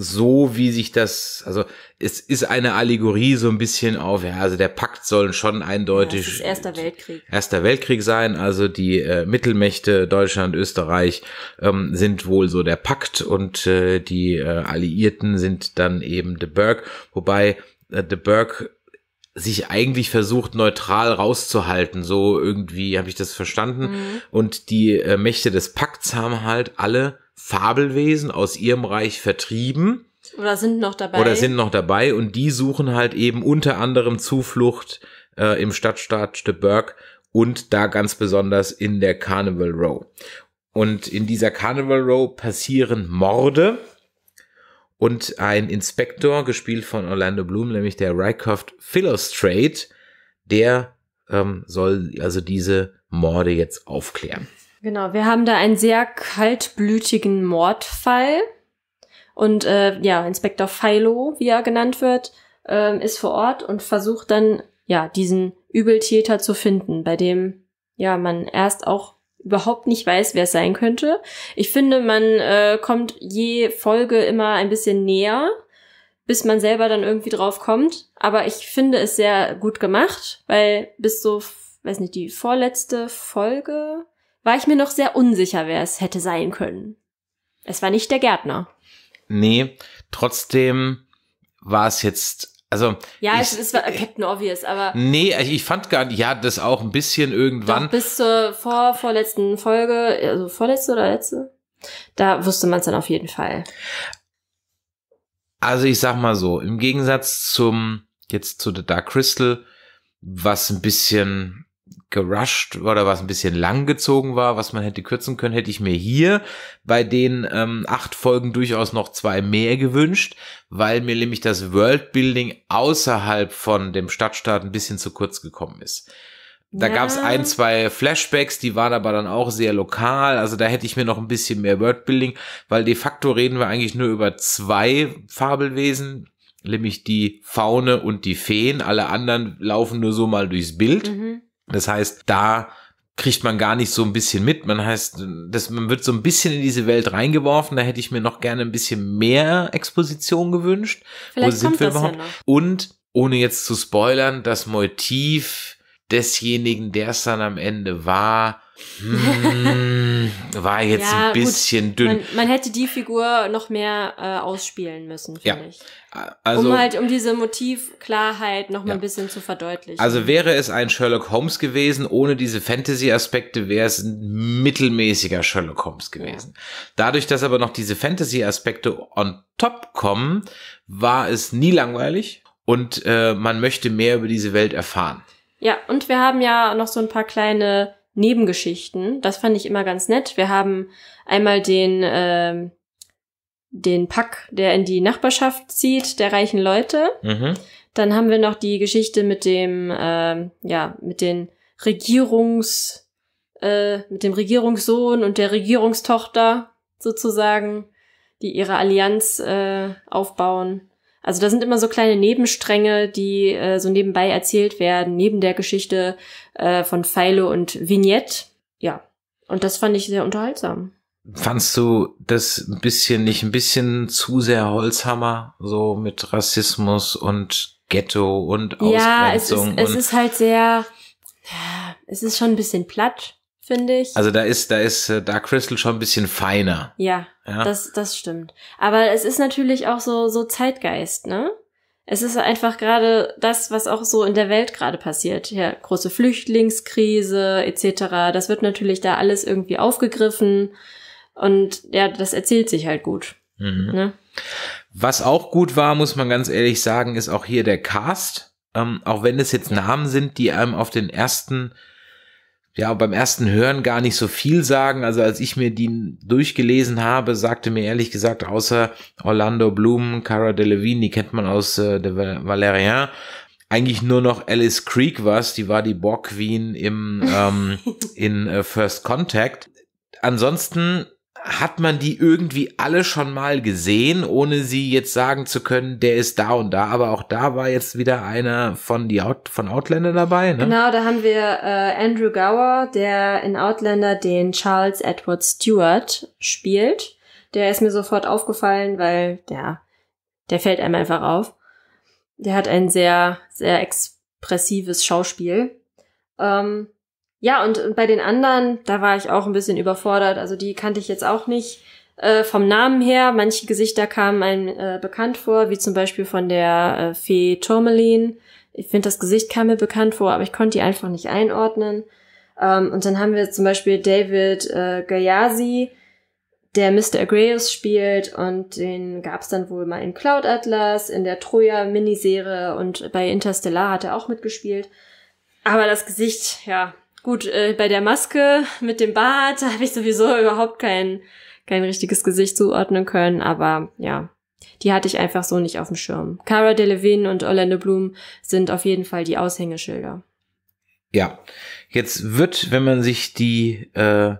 so wie sich das, also es ist eine Allegorie so ein bisschen auf, ja, also der Pakt soll schon eindeutig ja, Erster Weltkrieg. Erster Weltkrieg sein, also die äh, Mittelmächte Deutschland, Österreich ähm, sind wohl so der Pakt und äh, die äh, Alliierten sind dann eben The Burg, wobei äh, The Burg sich eigentlich versucht, neutral rauszuhalten. So irgendwie habe ich das verstanden. Mhm. Und die äh, Mächte des Pakts haben halt alle Fabelwesen aus ihrem Reich vertrieben. Oder sind noch dabei. Oder sind noch dabei. Und die suchen halt eben unter anderem Zuflucht äh, im Stadtstaat Steberg und da ganz besonders in der Carnival Row. Und in dieser Carnival Row passieren Morde und ein Inspektor, gespielt von Orlando Bloom, nämlich der Rycroft Philostrate, der ähm, soll also diese Morde jetzt aufklären. Genau, wir haben da einen sehr kaltblütigen Mordfall. Und äh, ja, Inspektor Philo, wie er genannt wird, äh, ist vor Ort und versucht dann, ja, diesen Übeltäter zu finden, bei dem ja man erst auch überhaupt nicht weiß, wer es sein könnte. Ich finde, man äh, kommt je Folge immer ein bisschen näher, bis man selber dann irgendwie drauf kommt. Aber ich finde es sehr gut gemacht, weil bis so, weiß nicht, die vorletzte Folge war ich mir noch sehr unsicher, wer es hätte sein können. Es war nicht der Gärtner. Nee, trotzdem war es jetzt also ja, ich, es, es war Captain Obvious, aber nee, ich fand gar nicht, ja, das auch ein bisschen irgendwann. Doch, bis zur vor, vorletzten Folge, also vorletzte oder letzte, da wusste man es dann auf jeden Fall. Also ich sag mal so, im Gegensatz zum jetzt zu The Dark Crystal, was ein bisschen gerusht oder was ein bisschen lang gezogen war, was man hätte kürzen können, hätte ich mir hier bei den ähm, acht Folgen durchaus noch zwei mehr gewünscht, weil mir nämlich das Worldbuilding außerhalb von dem Stadtstaat ein bisschen zu kurz gekommen ist. Da ja. gab es ein, zwei Flashbacks, die waren aber dann auch sehr lokal. Also da hätte ich mir noch ein bisschen mehr Worldbuilding, weil de facto reden wir eigentlich nur über zwei Fabelwesen, nämlich die Faune und die Feen. Alle anderen laufen nur so mal durchs Bild. Mhm. Das heißt, da kriegt man gar nicht so ein bisschen mit. Man heißt, das, man wird so ein bisschen in diese Welt reingeworfen. Da hätte ich mir noch gerne ein bisschen mehr Exposition gewünscht. Vielleicht Wo sind wir überhaupt? Ja Und ohne jetzt zu spoilern, das Motiv desjenigen, der es dann am Ende war, hm, war jetzt ja, ein bisschen gut. dünn. Man, man, hätte die Figur noch mehr äh, ausspielen müssen, finde ja. ich. Also, um halt, um diese Motivklarheit noch mal ja. ein bisschen zu verdeutlichen. Also wäre es ein Sherlock Holmes gewesen, ohne diese Fantasy-Aspekte wäre es ein mittelmäßiger Sherlock Holmes gewesen. Dadurch, dass aber noch diese Fantasy-Aspekte on top kommen, war es nie langweilig und äh, man möchte mehr über diese Welt erfahren. Ja, und wir haben ja noch so ein paar kleine Nebengeschichten. Das fand ich immer ganz nett. Wir haben einmal den, äh, den Pack, der in die Nachbarschaft zieht, der reichen Leute. Mhm. Dann haben wir noch die Geschichte mit dem, äh, ja, mit den Regierungs, äh, mit dem Regierungssohn und der Regierungstochter sozusagen, die ihre Allianz äh, aufbauen. Also da sind immer so kleine Nebenstränge, die äh, so nebenbei erzählt werden, neben der Geschichte äh, von Philo und Vignette. Ja, und das fand ich sehr unterhaltsam. Fandst du das ein bisschen, nicht ein bisschen zu sehr Holzhammer, so mit Rassismus und Ghetto und Ausgrenzung? Ja, es ist, es ist halt sehr, es ist schon ein bisschen platt finde ich. Also da ist, da ist äh, Dark Crystal schon ein bisschen feiner. Ja, ja, Das, das stimmt. Aber es ist natürlich auch so, so Zeitgeist, ne? Es ist einfach gerade das, was auch so in der Welt gerade passiert. Ja, große Flüchtlingskrise etc. Das wird natürlich da alles irgendwie aufgegriffen. Und ja, das erzählt sich halt gut. Mhm. Ne? Was auch gut war, muss man ganz ehrlich sagen, ist auch hier der Cast. Ähm, auch wenn es jetzt Namen sind, die einem auf den ersten ja beim ersten Hören gar nicht so viel sagen. Also als ich mir die durchgelesen habe, sagte mir ehrlich gesagt, außer Orlando Bloom, Cara Delevingne, die kennt man aus äh, der Valerian, eigentlich nur noch Alice Creek was, die war die Borg Queen im, ähm, (laughs) in äh, First Contact. Ansonsten hat man die irgendwie alle schon mal gesehen, ohne sie jetzt sagen zu können, der ist da und da. Aber auch da war jetzt wieder einer von, die Out von Outlander dabei. Ne? Genau, da haben wir äh, Andrew Gower, der in Outlander den Charles Edward Stewart spielt. Der ist mir sofort aufgefallen, weil der, der fällt einem einfach auf. Der hat ein sehr, sehr expressives Schauspiel. Ähm, ja, und bei den anderen, da war ich auch ein bisschen überfordert. Also die kannte ich jetzt auch nicht äh, vom Namen her. Manche Gesichter kamen einem äh, bekannt vor, wie zum Beispiel von der äh, Fee Tourmaline. Ich finde, das Gesicht kam mir bekannt vor, aber ich konnte die einfach nicht einordnen. Ähm, und dann haben wir zum Beispiel David äh, Gayasi, der Mr. Agreus spielt und den gab's dann wohl mal in Cloud Atlas, in der Troja-Miniserie und bei Interstellar hat er auch mitgespielt. Aber das Gesicht, ja, Gut, äh, bei der Maske mit dem Bart (laughs) habe ich sowieso überhaupt kein, kein richtiges Gesicht zuordnen können, aber ja, die hatte ich einfach so nicht auf dem Schirm. Cara Delevingne und Orlando Bloom sind auf jeden Fall die Aushängeschilder. Ja, jetzt wird, wenn man sich die äh,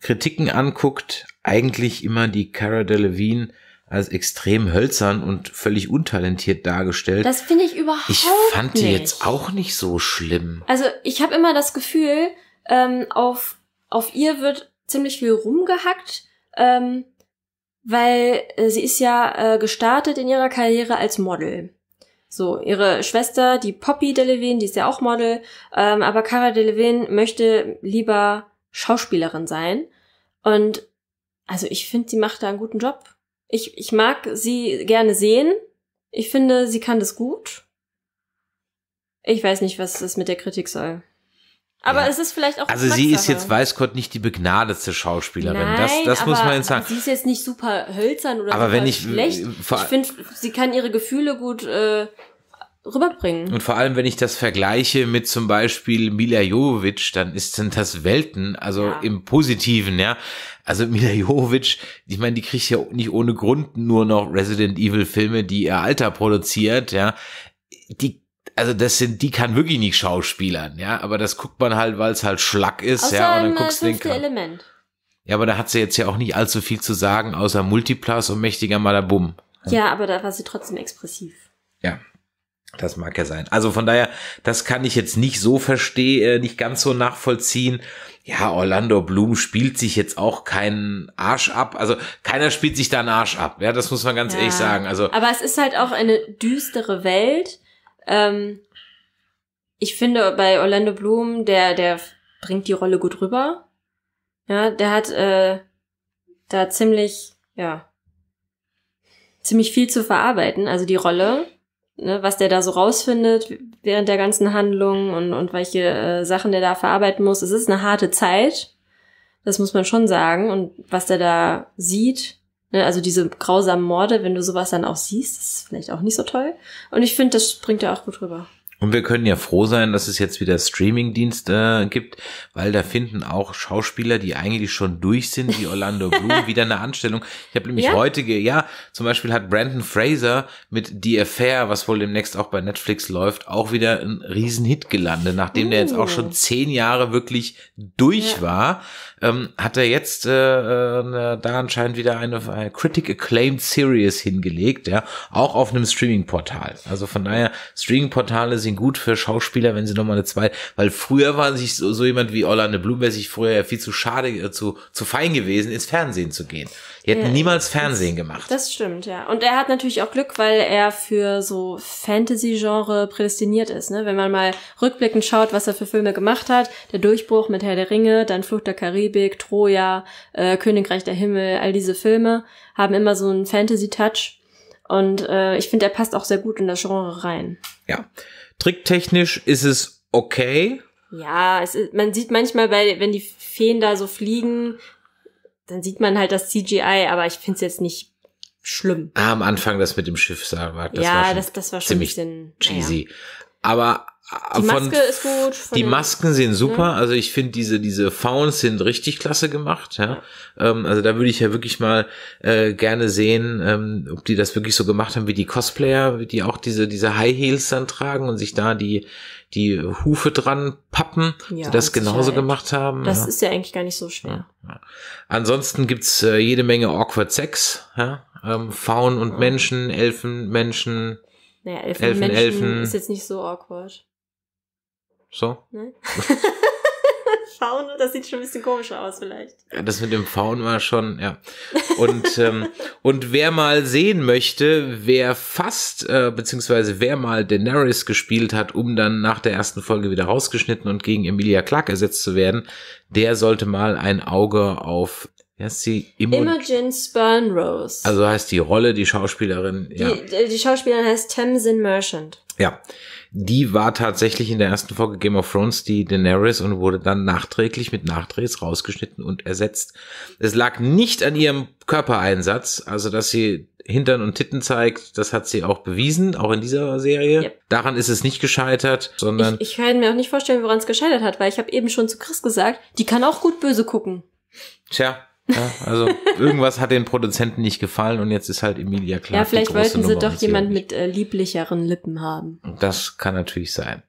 Kritiken anguckt, eigentlich immer die Cara Delevingne als extrem hölzern und völlig untalentiert dargestellt. Das finde ich überhaupt nicht. Ich fand die jetzt auch nicht so schlimm. Also ich habe immer das Gefühl, ähm, auf, auf ihr wird ziemlich viel rumgehackt, ähm, weil äh, sie ist ja äh, gestartet in ihrer Karriere als Model. So, ihre Schwester, die Poppy Delevingne, die ist ja auch Model, ähm, aber Cara Delevingne möchte lieber Schauspielerin sein. Und also ich finde, sie macht da einen guten Job. Ich, ich mag sie gerne sehen. Ich finde, sie kann das gut. Ich weiß nicht, was das mit der Kritik soll. Aber ja. es ist vielleicht auch. Also sie ist jetzt weiß Gott nicht die begnadetste Schauspielerin. Nein, das das muss man jetzt sagen. Sie ist jetzt nicht super hölzern oder aber wenn ich, äh, schlecht. Ich finde, sie kann ihre Gefühle gut äh, rüberbringen. Und vor allem, wenn ich das vergleiche mit zum Beispiel Mila Jovovich, dann ist, sind das Welten, also ja. im Positiven, ja. Also Mila Jovovich, ich meine, die kriegt ja nicht ohne Grund nur noch Resident Evil Filme, die ihr Alter produziert, ja. Die also das sind, die kann wirklich nicht schauspielern, ja, aber das guckt man halt, weil es halt Schlack ist, Außer ja, und dann äh, guckst du den Element. Ja, aber da hat sie jetzt ja auch nicht allzu viel zu sagen, außer Multiplas und mächtiger Malabum. Ja, aber da war sie trotzdem expressiv. Ja, das mag ja sein. Also von daher, das kann ich jetzt nicht so verstehen, äh, nicht ganz so nachvollziehen ja, Orlando Bloom spielt sich jetzt auch keinen Arsch ab. Also keiner spielt sich da einen Arsch ab. Ja, das muss man ganz ja. ehrlich sagen. Also, aber es ist halt auch eine düstere Welt. Ähm, ich finde bei Orlando Bloom, der, der bringt die Rolle gut rüber. Ja, der hat äh, da ziemlich, ja, ziemlich viel zu verarbeiten, also die Rolle ne, was der da so rausfindet während der ganzen Handlung und, und welche äh, Sachen der da verarbeiten muss. Es ist eine harte Zeit, das muss man schon sagen. Und was der da sieht, ne, also diese grausamen Morde, wenn du sowas dann auch siehst, ist vielleicht auch nicht so toll. Und ich finde, das springt er auch gut rüber. Und wir können ja froh sein, dass es jetzt wieder Streamingdienst äh, gibt, weil da finden auch Schauspieler, die eigentlich schon durch sind, wie Orlando (laughs) Bloom, wieder eine Anstellung. Ich habe nämlich ja? heute, ja, zum Beispiel hat Brandon Fraser mit The Affair, was wohl demnächst auch bei Netflix läuft, auch wieder ein Riesenhit gelandet. Nachdem uh. der jetzt auch schon uh. zehn Jahre wirklich durch ja. war, ähm, hat er jetzt äh, äh, da anscheinend wieder eine, eine Critic Acclaimed Series hingelegt, ja, auch auf einem Streaming-Portal. Also von daher, Streaming-Portale sind bisschen gut für Schauspieler, wenn sie nochmal eine zweite, weil früher war sich so, so jemand wie Orlando Bloom wäre sich früher ja viel zu schade, äh, zu, zu fein gewesen, ins Fernsehen zu gehen. Die hätten ja, niemals Fernsehen das, gemacht. Das stimmt, ja. Und er hat natürlich auch Glück, weil er für so Fantasy-Genre prädestiniert ist. Ne? Wenn man mal rückblickend schaut, was er für Filme gemacht hat, der Durchbruch mit Herr der Ringe, dann Flucht der Karibik, Troja, äh, Königreich der Himmel, all diese Filme haben immer so einen Fantasy-Touch. Und äh, ich finde, er passt auch sehr gut in das Genre rein. Ja. Tricktechnisch ist es okay. Ja, es ist, man sieht manchmal, bei, wenn die Feen da so fliegen, dann sieht man halt das CGI, aber ich finde es jetzt nicht schlimm. Ah, am Anfang das mit dem Schiff sah, war, das ja, war schon das, das war schon ziemlich ein bisschen, cheesy. Ja. Aber die Maske von, ist gut. Die Masken sind mhm. super. Mhm. Also ich finde diese diese Fauns sind richtig klasse gemacht. Ja? Ähm, also da würde ich ja wirklich mal äh, gerne sehen, ähm, ob die das wirklich so gemacht haben wie die Cosplayer, die auch diese diese High Heels dann tragen und sich da die die Hufe dran pappen, ja, die das genauso Sicherheit. gemacht haben. Das ja. ist ja eigentlich gar nicht so schwer. Ja. Ansonsten gibt's äh, jede Menge Awkward Sex. Ja? Ähm, Faun und Menschen, Elfen, Menschen. Naja, Elfen, Elfen, Menschen Elfen. ist jetzt nicht so awkward. So? Nein. (laughs) Faune, das sieht schon ein bisschen komischer aus vielleicht. Ja, das mit dem Faun war schon, ja. Und, (laughs) ähm, und wer mal sehen möchte, wer fast, äh, beziehungsweise wer mal Daenerys gespielt hat, um dann nach der ersten Folge wieder rausgeschnitten und gegen Emilia Clark ersetzt zu werden, der sollte mal ein Auge auf wie heißt sie? Imo Imogen Spurnrose. Also heißt die Rolle, die Schauspielerin. Ja. Die, äh, die Schauspielerin heißt Tamsin Merchant. Ja die war tatsächlich in der ersten Folge Game of Thrones die Daenerys und wurde dann nachträglich mit Nachdrehs rausgeschnitten und ersetzt. Es lag nicht an ihrem Körpereinsatz, also dass sie Hintern und Titten zeigt, das hat sie auch bewiesen, auch in dieser Serie. Yep. Daran ist es nicht gescheitert, sondern. Ich, ich kann mir auch nicht vorstellen, woran es gescheitert hat, weil ich habe eben schon zu Chris gesagt, die kann auch gut böse gucken. Tja, ja, also irgendwas hat den Produzenten nicht gefallen und jetzt ist halt Emilia klar. Ja, vielleicht wollten sie Nummer doch jemand mit äh, lieblicheren Lippen haben. Das kann natürlich sein.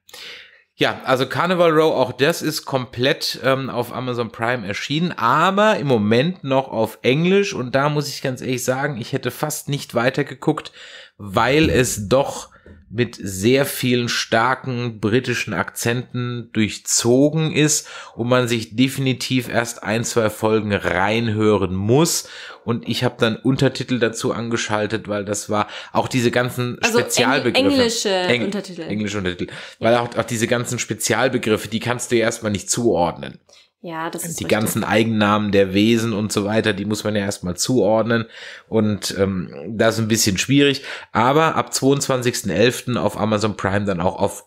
Ja, also Carnival Row, auch das ist komplett ähm, auf Amazon Prime erschienen, aber im Moment noch auf Englisch und da muss ich ganz ehrlich sagen, ich hätte fast nicht weitergeguckt, weil es doch mit sehr vielen starken britischen Akzenten durchzogen ist und man sich definitiv erst ein, zwei Folgen reinhören muss. Und ich habe dann Untertitel dazu angeschaltet, weil das war auch diese ganzen also Spezialbegriffe. Engl englische Eng Untertitel. Englische Untertitel. Ja. Weil auch, auch diese ganzen Spezialbegriffe, die kannst du ja erstmal nicht zuordnen. Ja, das ist die richtig. ganzen Eigennamen der Wesen und so weiter, die muss man ja erstmal zuordnen und ähm, das ist ein bisschen schwierig, aber ab 22.11. auf Amazon Prime dann auch auf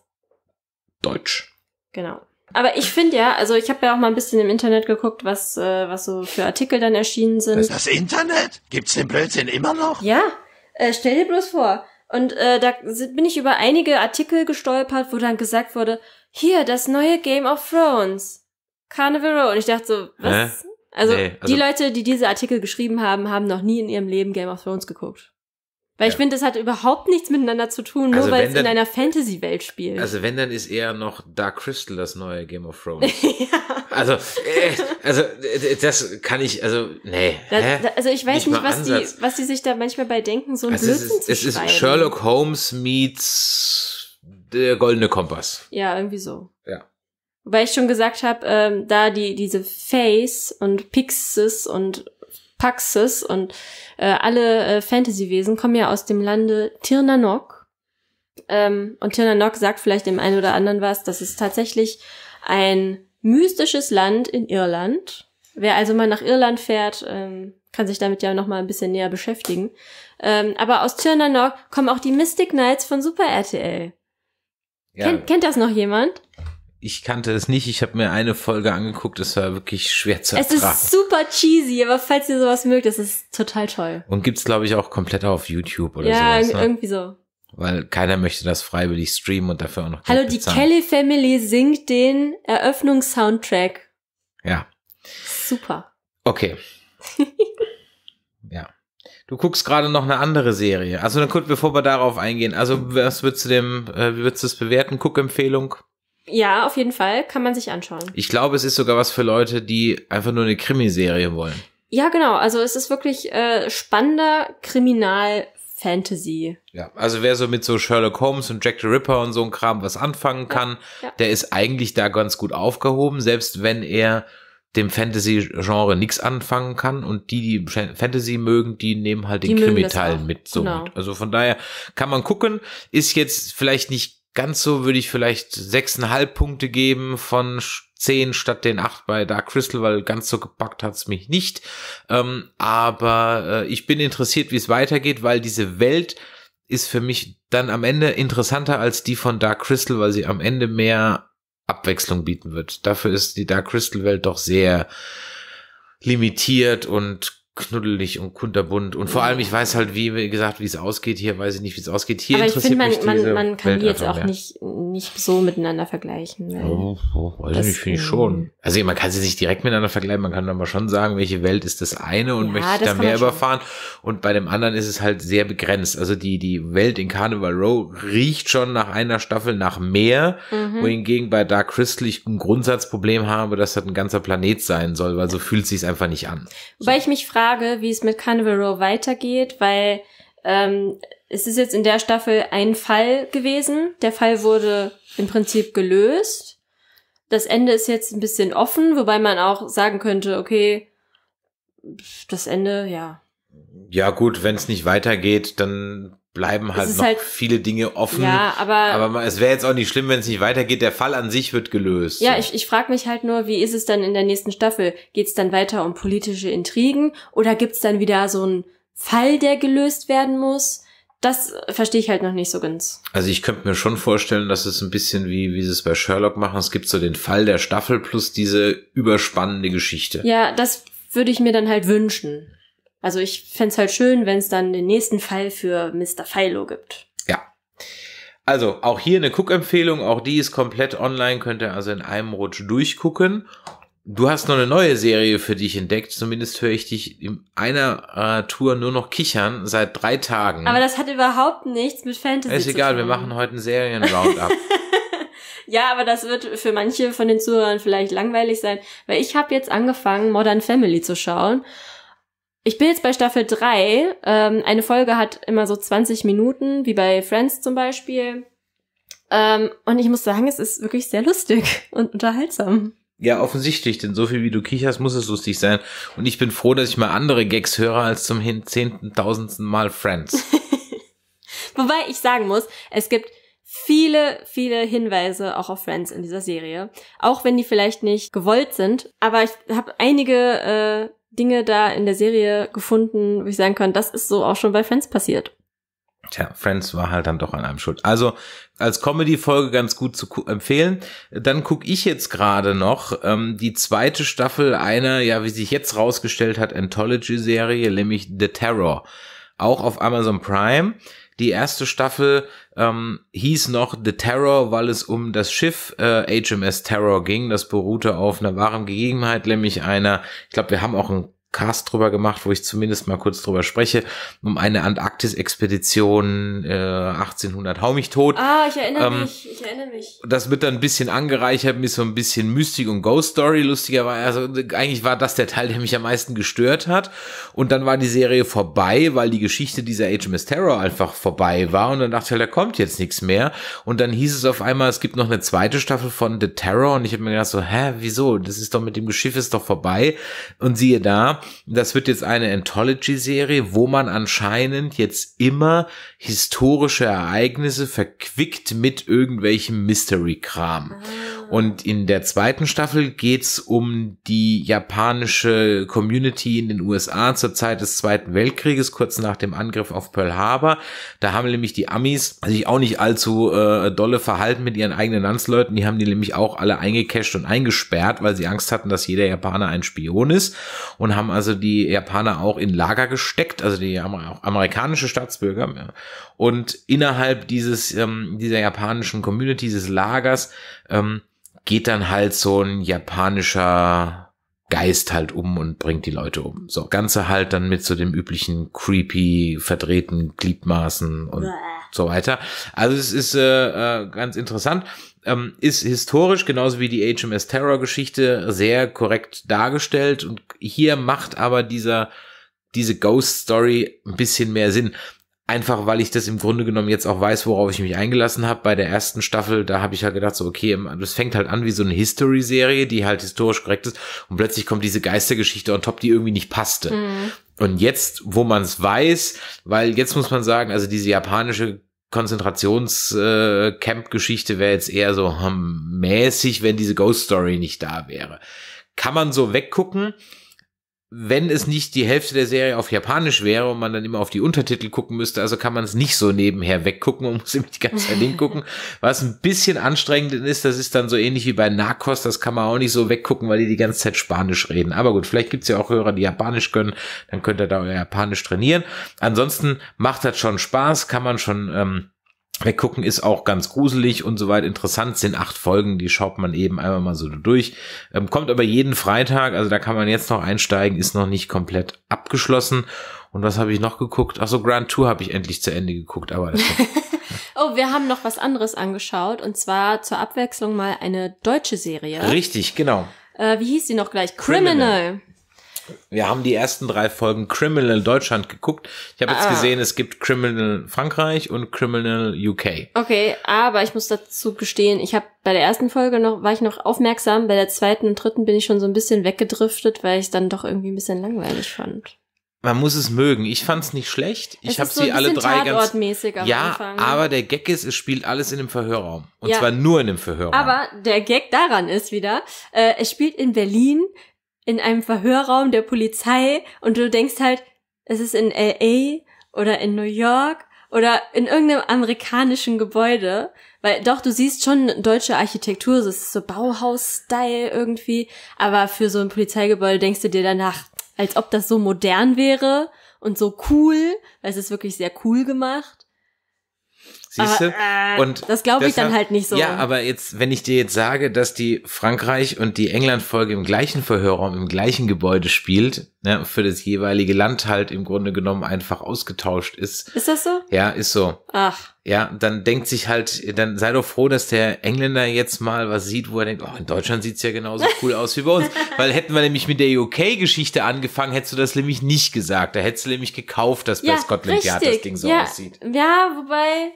Deutsch. Genau. Aber ich finde ja, also ich habe ja auch mal ein bisschen im Internet geguckt, was, äh, was so für Artikel dann erschienen sind. Ist das Internet? Gibt's den Blödsinn immer noch? Ja, äh, stell dir bloß vor. Und äh, da bin ich über einige Artikel gestolpert, wo dann gesagt wurde, hier, das neue Game of Thrones. Carnival Und ich dachte so, was? Also, nee, also, die Leute, die diese Artikel geschrieben haben, haben noch nie in ihrem Leben Game of Thrones geguckt. Weil ja. ich finde, das hat überhaupt nichts miteinander zu tun, nur also weil es in einer Fantasy-Welt spielt. Also wenn, dann ist eher noch Dark Crystal das neue Game of (laughs) Thrones. ja. Also, äh, also äh, das kann ich, also, nee. Das, da, also ich weiß nicht, nicht was, die, was die sich da manchmal bei denken, so ein also Blödsinn es ist, zu Es schreiben. ist Sherlock Holmes meets der äh, goldene Kompass. Ja, irgendwie so weil ich schon gesagt habe, ähm, da die diese Face und Pixis und Paxis und äh, alle äh, Fantasy-Wesen kommen ja aus dem Lande Tirnanok. Ähm, und Tirnanok sagt vielleicht dem einen oder anderen was, das ist tatsächlich ein mystisches Land in Irland. Wer also mal nach Irland fährt, ähm, kann sich damit ja noch mal ein bisschen näher beschäftigen. Ähm, aber aus Tirnanok kommen auch die Mystic Knights von Super RTL. Ja. Kennt, kennt das noch jemand? ich kannte es nicht. Ich habe mir eine Folge angeguckt. Es war wirklich schwer zu ertragen. Es ist super cheesy, aber falls ihr sowas mögt, ist es total toll. Und gibt's glaube ich auch komplett auf YouTube oder so. Ja, sowas, ne? irgendwie so. Weil keiner möchte das freiwillig streamen und dafür auch noch. Geld Hallo, die Kelly Family singt den Eröffnungssoundtrack. Ja. Super. Okay. (laughs) ja. Du guckst gerade noch eine andere Serie. Also dann kurz, bevor wir darauf eingehen. Also was würdest du dem, äh, wie würdest du es bewerten? Guckempfehlung? empfehlung ja, auf jeden Fall. Kann man sich anschauen. Ich glaube, es ist sogar was für Leute, die einfach nur eine Krimiserie wollen. Ja, genau. Also es ist wirklich äh, spannender Kriminal. Fantasy. Ja, also wer so mit so Sherlock Holmes und Jack the Ripper und so ein Kram was anfangen kann, ja, ja. der ist eigentlich da ganz gut aufgehoben, selbst wenn er dem Fantasy-Genre nichts anfangen kann und die, die Fantasy mögen, die nehmen halt die den Krimi-Teil mit. So genau. mit. Also von daher kann man gucken, ist jetzt vielleicht nicht ganz so würde ich vielleicht sechseinhalb Punkte geben von zehn statt den acht bei Dark Crystal, weil ganz so gepackt hat es mich nicht. Ähm, aber äh, ich bin interessiert, wie es weitergeht, weil diese Welt ist für mich dann am Ende interessanter als die von Dark Crystal, weil sie am Ende mehr Abwechslung bieten wird. Dafür ist die Dark Crystal Welt doch sehr limitiert und knuddelig und kunterbunt. Und vor allem, ich weiß halt, wie, gesagt, wie es ausgeht. Hier weiß ich nicht, wie es ausgeht. Hier Aber interessiert ich find, man, mich diese man, man kann die jetzt auch nicht, nicht so miteinander vergleichen. Oh, oh, weiß das, ich nicht, finde ich ähm, schon. Also man kann sie nicht direkt miteinander vergleichen. Man kann dann mal schon sagen, welche Welt ist das eine und ja, möchte ich da mehr überfahren. Und bei dem anderen ist es halt sehr begrenzt. Also die, die Welt in Carnival Row riecht schon nach einer Staffel nach mehr. Mhm. Wohingegen bei Dark Crystal ich ein Grundsatzproblem habe, dass das ein ganzer Planet sein soll, weil so fühlt es sich einfach nicht an. Weil so. ich mich frage, Frage, wie es mit Carnival Row weitergeht, weil ähm, es ist jetzt in der Staffel ein Fall gewesen. Der Fall wurde im Prinzip gelöst. Das Ende ist jetzt ein bisschen offen, wobei man auch sagen könnte, okay, das Ende, ja. Ja gut, wenn es nicht weitergeht, dann bleiben halt noch halt, viele Dinge offen. Ja, aber, aber es wäre jetzt auch nicht schlimm, wenn es nicht weitergeht. Der Fall an sich wird gelöst. Ja, so. ich, ich frage mich halt nur, wie ist es dann in der nächsten Staffel? Geht es dann weiter um politische Intrigen oder gibt es dann wieder so einen Fall, der gelöst werden muss? Das verstehe ich halt noch nicht so ganz. Also ich könnte mir schon vorstellen, dass es ein bisschen wie, wie sie es bei Sherlock machen. Es gibt so den Fall der Staffel plus diese überspannende Geschichte. Ja, das würde ich mir dann halt wünschen. Also ich fände halt schön, wenn es dann den nächsten Fall für Mr. Philo gibt. Ja. Also auch hier eine Cook-Empfehlung, auch die ist komplett online, könnt ihr also in einem Rutsch durchgucken. Du hast noch eine neue Serie für dich entdeckt, zumindest höre ich dich in einer äh, Tour nur noch kichern seit drei Tagen. Aber das hat überhaupt nichts mit Fantasy ist zu egal, tun. wir machen heute einen Serien-Roundup. (laughs) (laughs) ja, aber das wird für manche von den Zuhörern vielleicht langweilig sein, weil ich habe jetzt angefangen, Modern Family zu schauen ich bin jetzt bei Staffel 3. Ähm, eine Folge hat immer so 20 Minuten, wie bei Friends zum Beispiel. Ähm, und ich muss sagen, es ist wirklich sehr lustig (laughs) und unterhaltsam. Ja, offensichtlich, denn so viel wie du kicherst, muss es lustig sein. Und ich bin froh, dass ich mal andere Gags höre als zum zehnten, Mal Friends. (laughs) Wobei ich sagen muss, es gibt viele, viele Hinweise auch auf Friends in dieser Serie. Auch wenn die vielleicht nicht gewollt sind. Aber ich habe einige äh, Dinge da in der Serie gefunden, wo ich sagen kann, das ist so auch schon bei Friends passiert. Tja, Friends war halt dann doch an einem schuld. Also als Comedy-Folge ganz gut zu empfehlen. Dann gucke ich jetzt gerade noch ähm, die zweite Staffel einer, ja, wie sich jetzt rausgestellt hat, Anthology-Serie, nämlich The Terror. Auch auf Amazon Prime. Die erste Staffel ähm, hieß noch The Terror, weil es um das Schiff äh, HMS Terror ging. Das beruhte auf einer wahren Gegebenheit, nämlich einer, ich glaube, wir haben auch ein Cast drüber gemacht, wo ich zumindest mal kurz drüber spreche, um eine Antarktis-Expedition äh, 1800 hau mich tot. Ah, ich erinnere ähm, mich, ich erinnere mich. Das wird dann ein bisschen angereichert mit so ein bisschen Mystik und Ghost Story, lustigerweise. Also eigentlich war das der Teil, der mich am meisten gestört hat. Und dann war die Serie vorbei, weil die Geschichte dieser HMS Terror einfach vorbei war. Und dann dachte ich, da kommt jetzt nichts mehr. Und dann hieß es auf einmal, es gibt noch eine zweite Staffel von The Terror. Und ich habe mir gedacht so, hä, wieso? Das ist doch mit dem Geschiff ist doch vorbei. Und siehe da, das wird jetzt eine Anthology-Serie, wo man anscheinend jetzt immer historische Ereignisse verquickt mit irgendwelchem Mystery-Kram. Ah. Und in der zweiten Staffel geht's um die japanische Community in den USA zur Zeit des Zweiten Weltkrieges, kurz nach dem Angriff auf Pearl Harbor. Da haben nämlich die Amis sich auch nicht allzu äh, dolle verhalten mit ihren eigenen Landsleuten. Die haben die nämlich auch alle eingecasht und eingesperrt, weil sie Angst hatten, dass jeder Japaner ein Spion ist. Und haben also die Japaner auch in Lager gesteckt, also die haben auch amerikanische Staatsbürger. Und innerhalb dieses, ähm, dieser japanischen Community, dieses Lagers, ähm, geht dann halt so ein japanischer Geist halt um und bringt die Leute um. So, Ganze halt dann mit so dem üblichen creepy, verdrehten Gliedmaßen und Bäh. so weiter. Also es ist äh, äh ganz interessant. Ähm, ist historisch, genauso wie die HMS Terror Geschichte, sehr korrekt dargestellt und hier macht aber dieser diese Ghost Story ein bisschen mehr Sinn. Einfach weil ich das im Grunde genommen jetzt auch weiß, worauf ich mich eingelassen habe. Bei der ersten Staffel, da habe ich ja halt gedacht, so, okay, das fängt halt an wie so eine History-Serie, die halt historisch korrekt ist. Und plötzlich kommt diese Geistergeschichte on top, die irgendwie nicht passte. Mhm. Und jetzt, wo man es weiß, weil jetzt muss man sagen, also diese japanische Konzentrationscamp-Geschichte äh, wäre jetzt eher so hm, mäßig, wenn diese Ghost Story nicht da wäre. Kann man so weggucken wenn es nicht die Hälfte der Serie auf Japanisch wäre und man dann immer auf die Untertitel gucken müsste, also kann man es nicht so nebenher weggucken und muss (laughs) immer die ganze Zeit hingucken. Was ein bisschen anstrengend ist, das ist dann so ähnlich wie bei Narcos, das kann man auch nicht so weggucken, weil die die ganze Zeit Spanisch reden. Aber gut, vielleicht gibt's ja auch Hörer, die Japanisch können, dann könnt ihr da euer Japanisch trainieren. Ansonsten macht das schon Spaß, kann man schon... Ähm, Weggucken ist auch ganz gruselig und soweit interessant. Sind acht Folgen, die schaut man eben einmal mal so durch. Ähm, kommt aber jeden Freitag, also da kann man jetzt noch einsteigen, ist noch nicht komplett abgeschlossen. Und was habe ich noch geguckt? Achso, Grand Tour habe ich endlich zu Ende geguckt, aber. (laughs) oh, wir haben noch was anderes angeschaut und zwar zur Abwechslung mal eine deutsche Serie. Richtig, genau. Äh, wie hieß sie noch gleich? Criminal. Criminal. Wir haben die ersten drei Folgen Criminal Deutschland geguckt. Ich habe jetzt ah. gesehen, es gibt Criminal Frankreich und Criminal UK. Okay, aber ich muss dazu gestehen, ich habe bei der ersten Folge noch war ich noch aufmerksam, bei der zweiten und dritten bin ich schon so ein bisschen weggedriftet, weil ich es dann doch irgendwie ein bisschen langweilig fand. Man muss es mögen. Ich fand es nicht schlecht. Ich habe so sie alle drei ganz. ja, Anfang. aber der Gag ist, es spielt alles in dem Verhörraum und ja. zwar nur in dem Verhörraum. Aber der Gag daran ist wieder, äh, es spielt in Berlin in einem Verhörraum der Polizei und du denkst halt, es ist in LA oder in New York oder in irgendeinem amerikanischen Gebäude, weil doch, du siehst schon deutsche Architektur, es ist so Bauhaus-Style irgendwie, aber für so ein Polizeigebäude denkst du dir danach, als ob das so modern wäre und so cool, weil es ist wirklich sehr cool gemacht. Siehst du? Äh, und das glaube ich dann halt nicht so. Ja, aber jetzt, wenn ich dir jetzt sage, dass die Frankreich und die England-Folge im gleichen Verhörraum, im gleichen Gebäude spielt, ne, für das jeweilige Land halt im Grunde genommen einfach ausgetauscht ist. Ist das so? Ja, ist so. Ach. Ja, dann denkt sich halt, dann sei doch froh, dass der Engländer jetzt mal was sieht, wo er denkt, oh, in Deutschland sieht es ja genauso (laughs) cool aus wie bei uns. Weil hätten wir nämlich mit der UK-Geschichte angefangen, hättest du das nämlich nicht gesagt. Da hättest du nämlich gekauft, dass ja, bei Scotland Yard das Ding so ja. aussieht. Ja, wobei,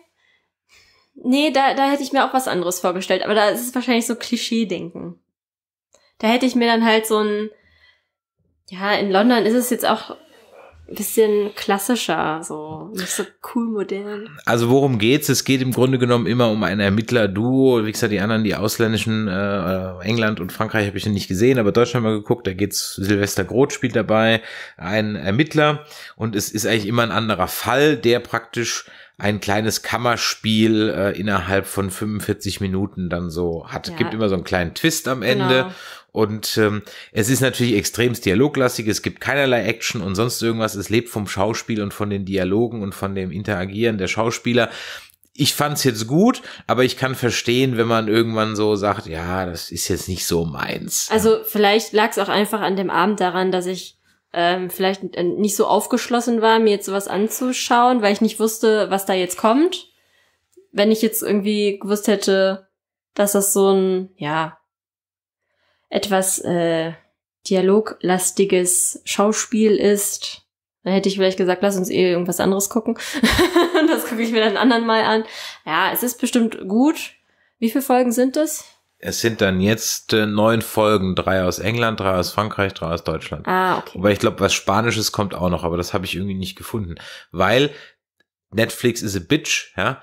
nee, da, da hätte ich mir auch was anderes vorgestellt. Aber da ist es wahrscheinlich so Klischee-Denken. Da hätte ich mir dann halt so ein, ja, in London ist es jetzt auch ein bisschen klassischer, so nicht so cool modern. Also worum geht's? Es geht im Grunde genommen immer um ein Ermittler-Duo. Wie gesagt, die anderen, die ausländischen, äh, äh England und Frankreich habe ich nicht gesehen, aber Deutschland mal geguckt. Da geht's. Silvester Groth spielt dabei, ein Ermittler und es ist eigentlich immer ein anderer Fall, der praktisch ein kleines Kammerspiel äh, innerhalb von 45 Minuten dann so hat. Ja. Gibt immer so einen kleinen Twist am Ende. Genau. Und ähm, es ist natürlich extremst dialoglastig, es gibt keinerlei Action und sonst irgendwas. Es lebt vom Schauspiel und von den Dialogen und von dem Interagieren der Schauspieler. Ich fand's jetzt gut, aber ich kann verstehen, wenn man irgendwann so sagt, ja, das ist jetzt nicht so meins. Also vielleicht lag's auch einfach an dem Abend daran, dass ich ähm, vielleicht äh, nicht so aufgeschlossen war, mir jetzt sowas anzuschauen, weil ich nicht wusste, was da jetzt kommt. Wenn ich jetzt irgendwie gewusst hätte, dass das so ein, ja, etwas äh, dialoglastiges Schauspiel ist, dann hätte ich vielleicht gesagt, lass uns eh irgendwas anderes gucken. (laughs) das gucke ich mir dann anderen Mal an. Ja, es ist bestimmt gut. Wie viele Folgen sind das? es sind dann jetzt äh, neun Folgen, drei aus England, drei aus Frankreich, drei aus Deutschland. Ah, okay. Wobei ich glaube, was Spanisches kommt auch noch, aber das habe ich irgendwie nicht gefunden. Weil Netflix is a bitch, ja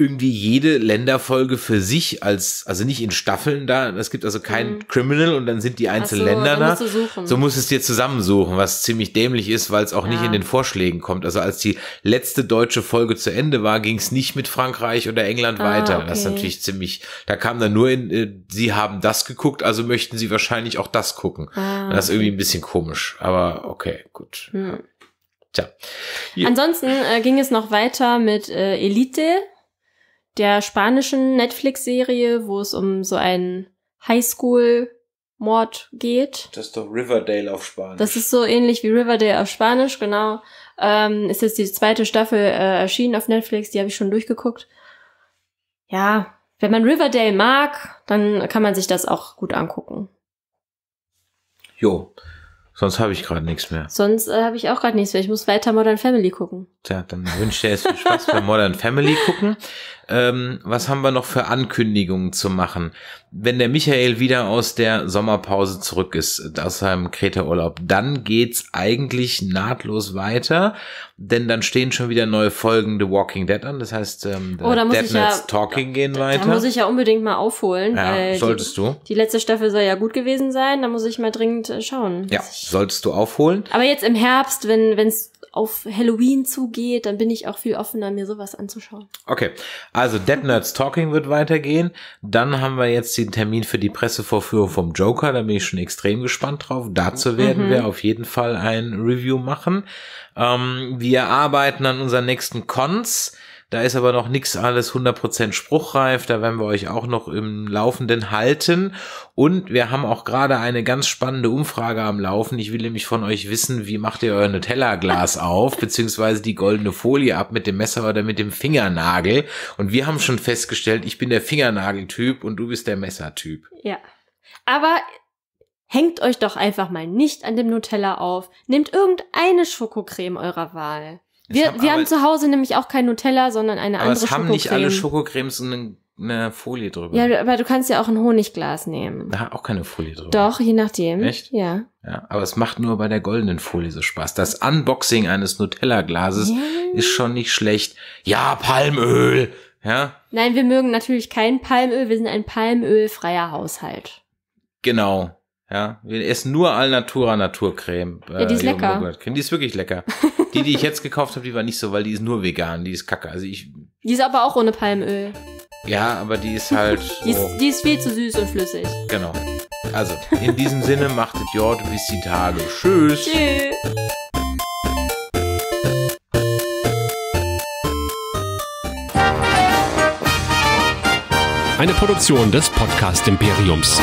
irgendwie jede Länderfolge für sich als, also nicht in Staffeln da. Es gibt also kein mhm. Criminal und dann sind die einzelnen so, Länder da. So musst es dir zusammensuchen, was ziemlich dämlich ist, weil es auch ja. nicht in den Vorschlägen kommt. Also als die letzte deutsche Folge zu Ende war, ging es nicht mit Frankreich oder England ah, weiter. Okay. Das ist natürlich ziemlich, da kam dann nur in, äh, sie haben das geguckt, also möchten sie wahrscheinlich auch das gucken. Ah, das ist irgendwie ein bisschen komisch, aber okay, gut. Mhm. Tja. Hier. Ansonsten äh, ging es noch weiter mit äh, Elite der spanischen Netflix-Serie, wo es um so einen Highschool-Mord geht. Das ist doch Riverdale auf Spanisch. Das ist so ähnlich wie Riverdale auf Spanisch, genau. Ähm, ist jetzt die zweite Staffel äh, erschienen auf Netflix, die habe ich schon durchgeguckt. Ja, wenn man Riverdale mag, dann kann man sich das auch gut angucken. Jo, sonst habe ich gerade nichts mehr. Sonst äh, habe ich auch gerade nichts mehr. Ich muss weiter Modern Family gucken. Tja, dann wünsche ich dir jetzt viel Spaß beim Modern Family gucken. Ähm, was haben wir noch für Ankündigungen zu machen? Wenn der Michael wieder aus der Sommerpause zurück ist, aus seinem Kreta-Urlaub, dann geht's eigentlich nahtlos weiter, denn dann stehen schon wieder neue Folgen The Walking Dead an. Das heißt, ähm, oh, da Dead ja, Talking gehen weiter. Da muss ich ja unbedingt mal aufholen. Ja, äh, solltest die, du. Die letzte Staffel soll ja gut gewesen sein, da muss ich mal dringend äh, schauen. Ja, solltest du aufholen. Aber jetzt im Herbst, wenn es auf Halloween zugeht, dann bin ich auch viel offener, mir sowas anzuschauen. Okay. Also Dead Nerds Talking wird weitergehen. Dann haben wir jetzt den Termin für die Pressevorführung vom Joker. Da bin ich schon extrem gespannt drauf. Dazu werden mhm. wir auf jeden Fall ein Review machen. Ähm, wir arbeiten an unseren nächsten Cons. Da ist aber noch nichts alles 100% spruchreif. Da werden wir euch auch noch im Laufenden halten. Und wir haben auch gerade eine ganz spannende Umfrage am Laufen. Ich will nämlich von euch wissen, wie macht ihr euer Nutella-Glas auf, beziehungsweise die goldene Folie ab mit dem Messer oder mit dem Fingernagel. Und wir haben schon festgestellt, ich bin der Fingernagel-Typ und du bist der Messertyp. Ja. Aber hängt euch doch einfach mal nicht an dem Nutella auf. Nehmt irgendeine Schokocreme eurer Wahl. Wir, hab, wir haben zu Hause nämlich auch kein Nutella, sondern eine aber andere Schokocreme. Aber es haben nicht alle Schokocremes eine, eine Folie drüber. Ja, aber du kannst ja auch ein Honigglas nehmen. Da auch keine Folie drüber. Doch, je nachdem. Echt? Ja. Ja, aber es macht nur bei der goldenen Folie so Spaß. Das Unboxing eines Nutella-Glases yeah. ist schon nicht schlecht. Ja, Palmöl. Ja. Nein, wir mögen natürlich kein Palmöl. Wir sind ein palmölfreier Haushalt. Genau. Ja, wir essen nur Alnatura Naturcreme. Äh, ja, die ist äh, lecker. Die ist wirklich lecker. die, die ich jetzt gekauft habe, die war nicht so, weil die ist nur vegan, die ist kacke. Also ich. Die ist aber auch ohne Palmöl. Ja, aber die ist halt. (laughs) die, ist, die, ist, viel zu süß und flüssig. Genau. Also, in diesem Sinne machtet Jord bis die Tage. Tschüss. Tschüss. Eine Produktion des Podcast Imperiums.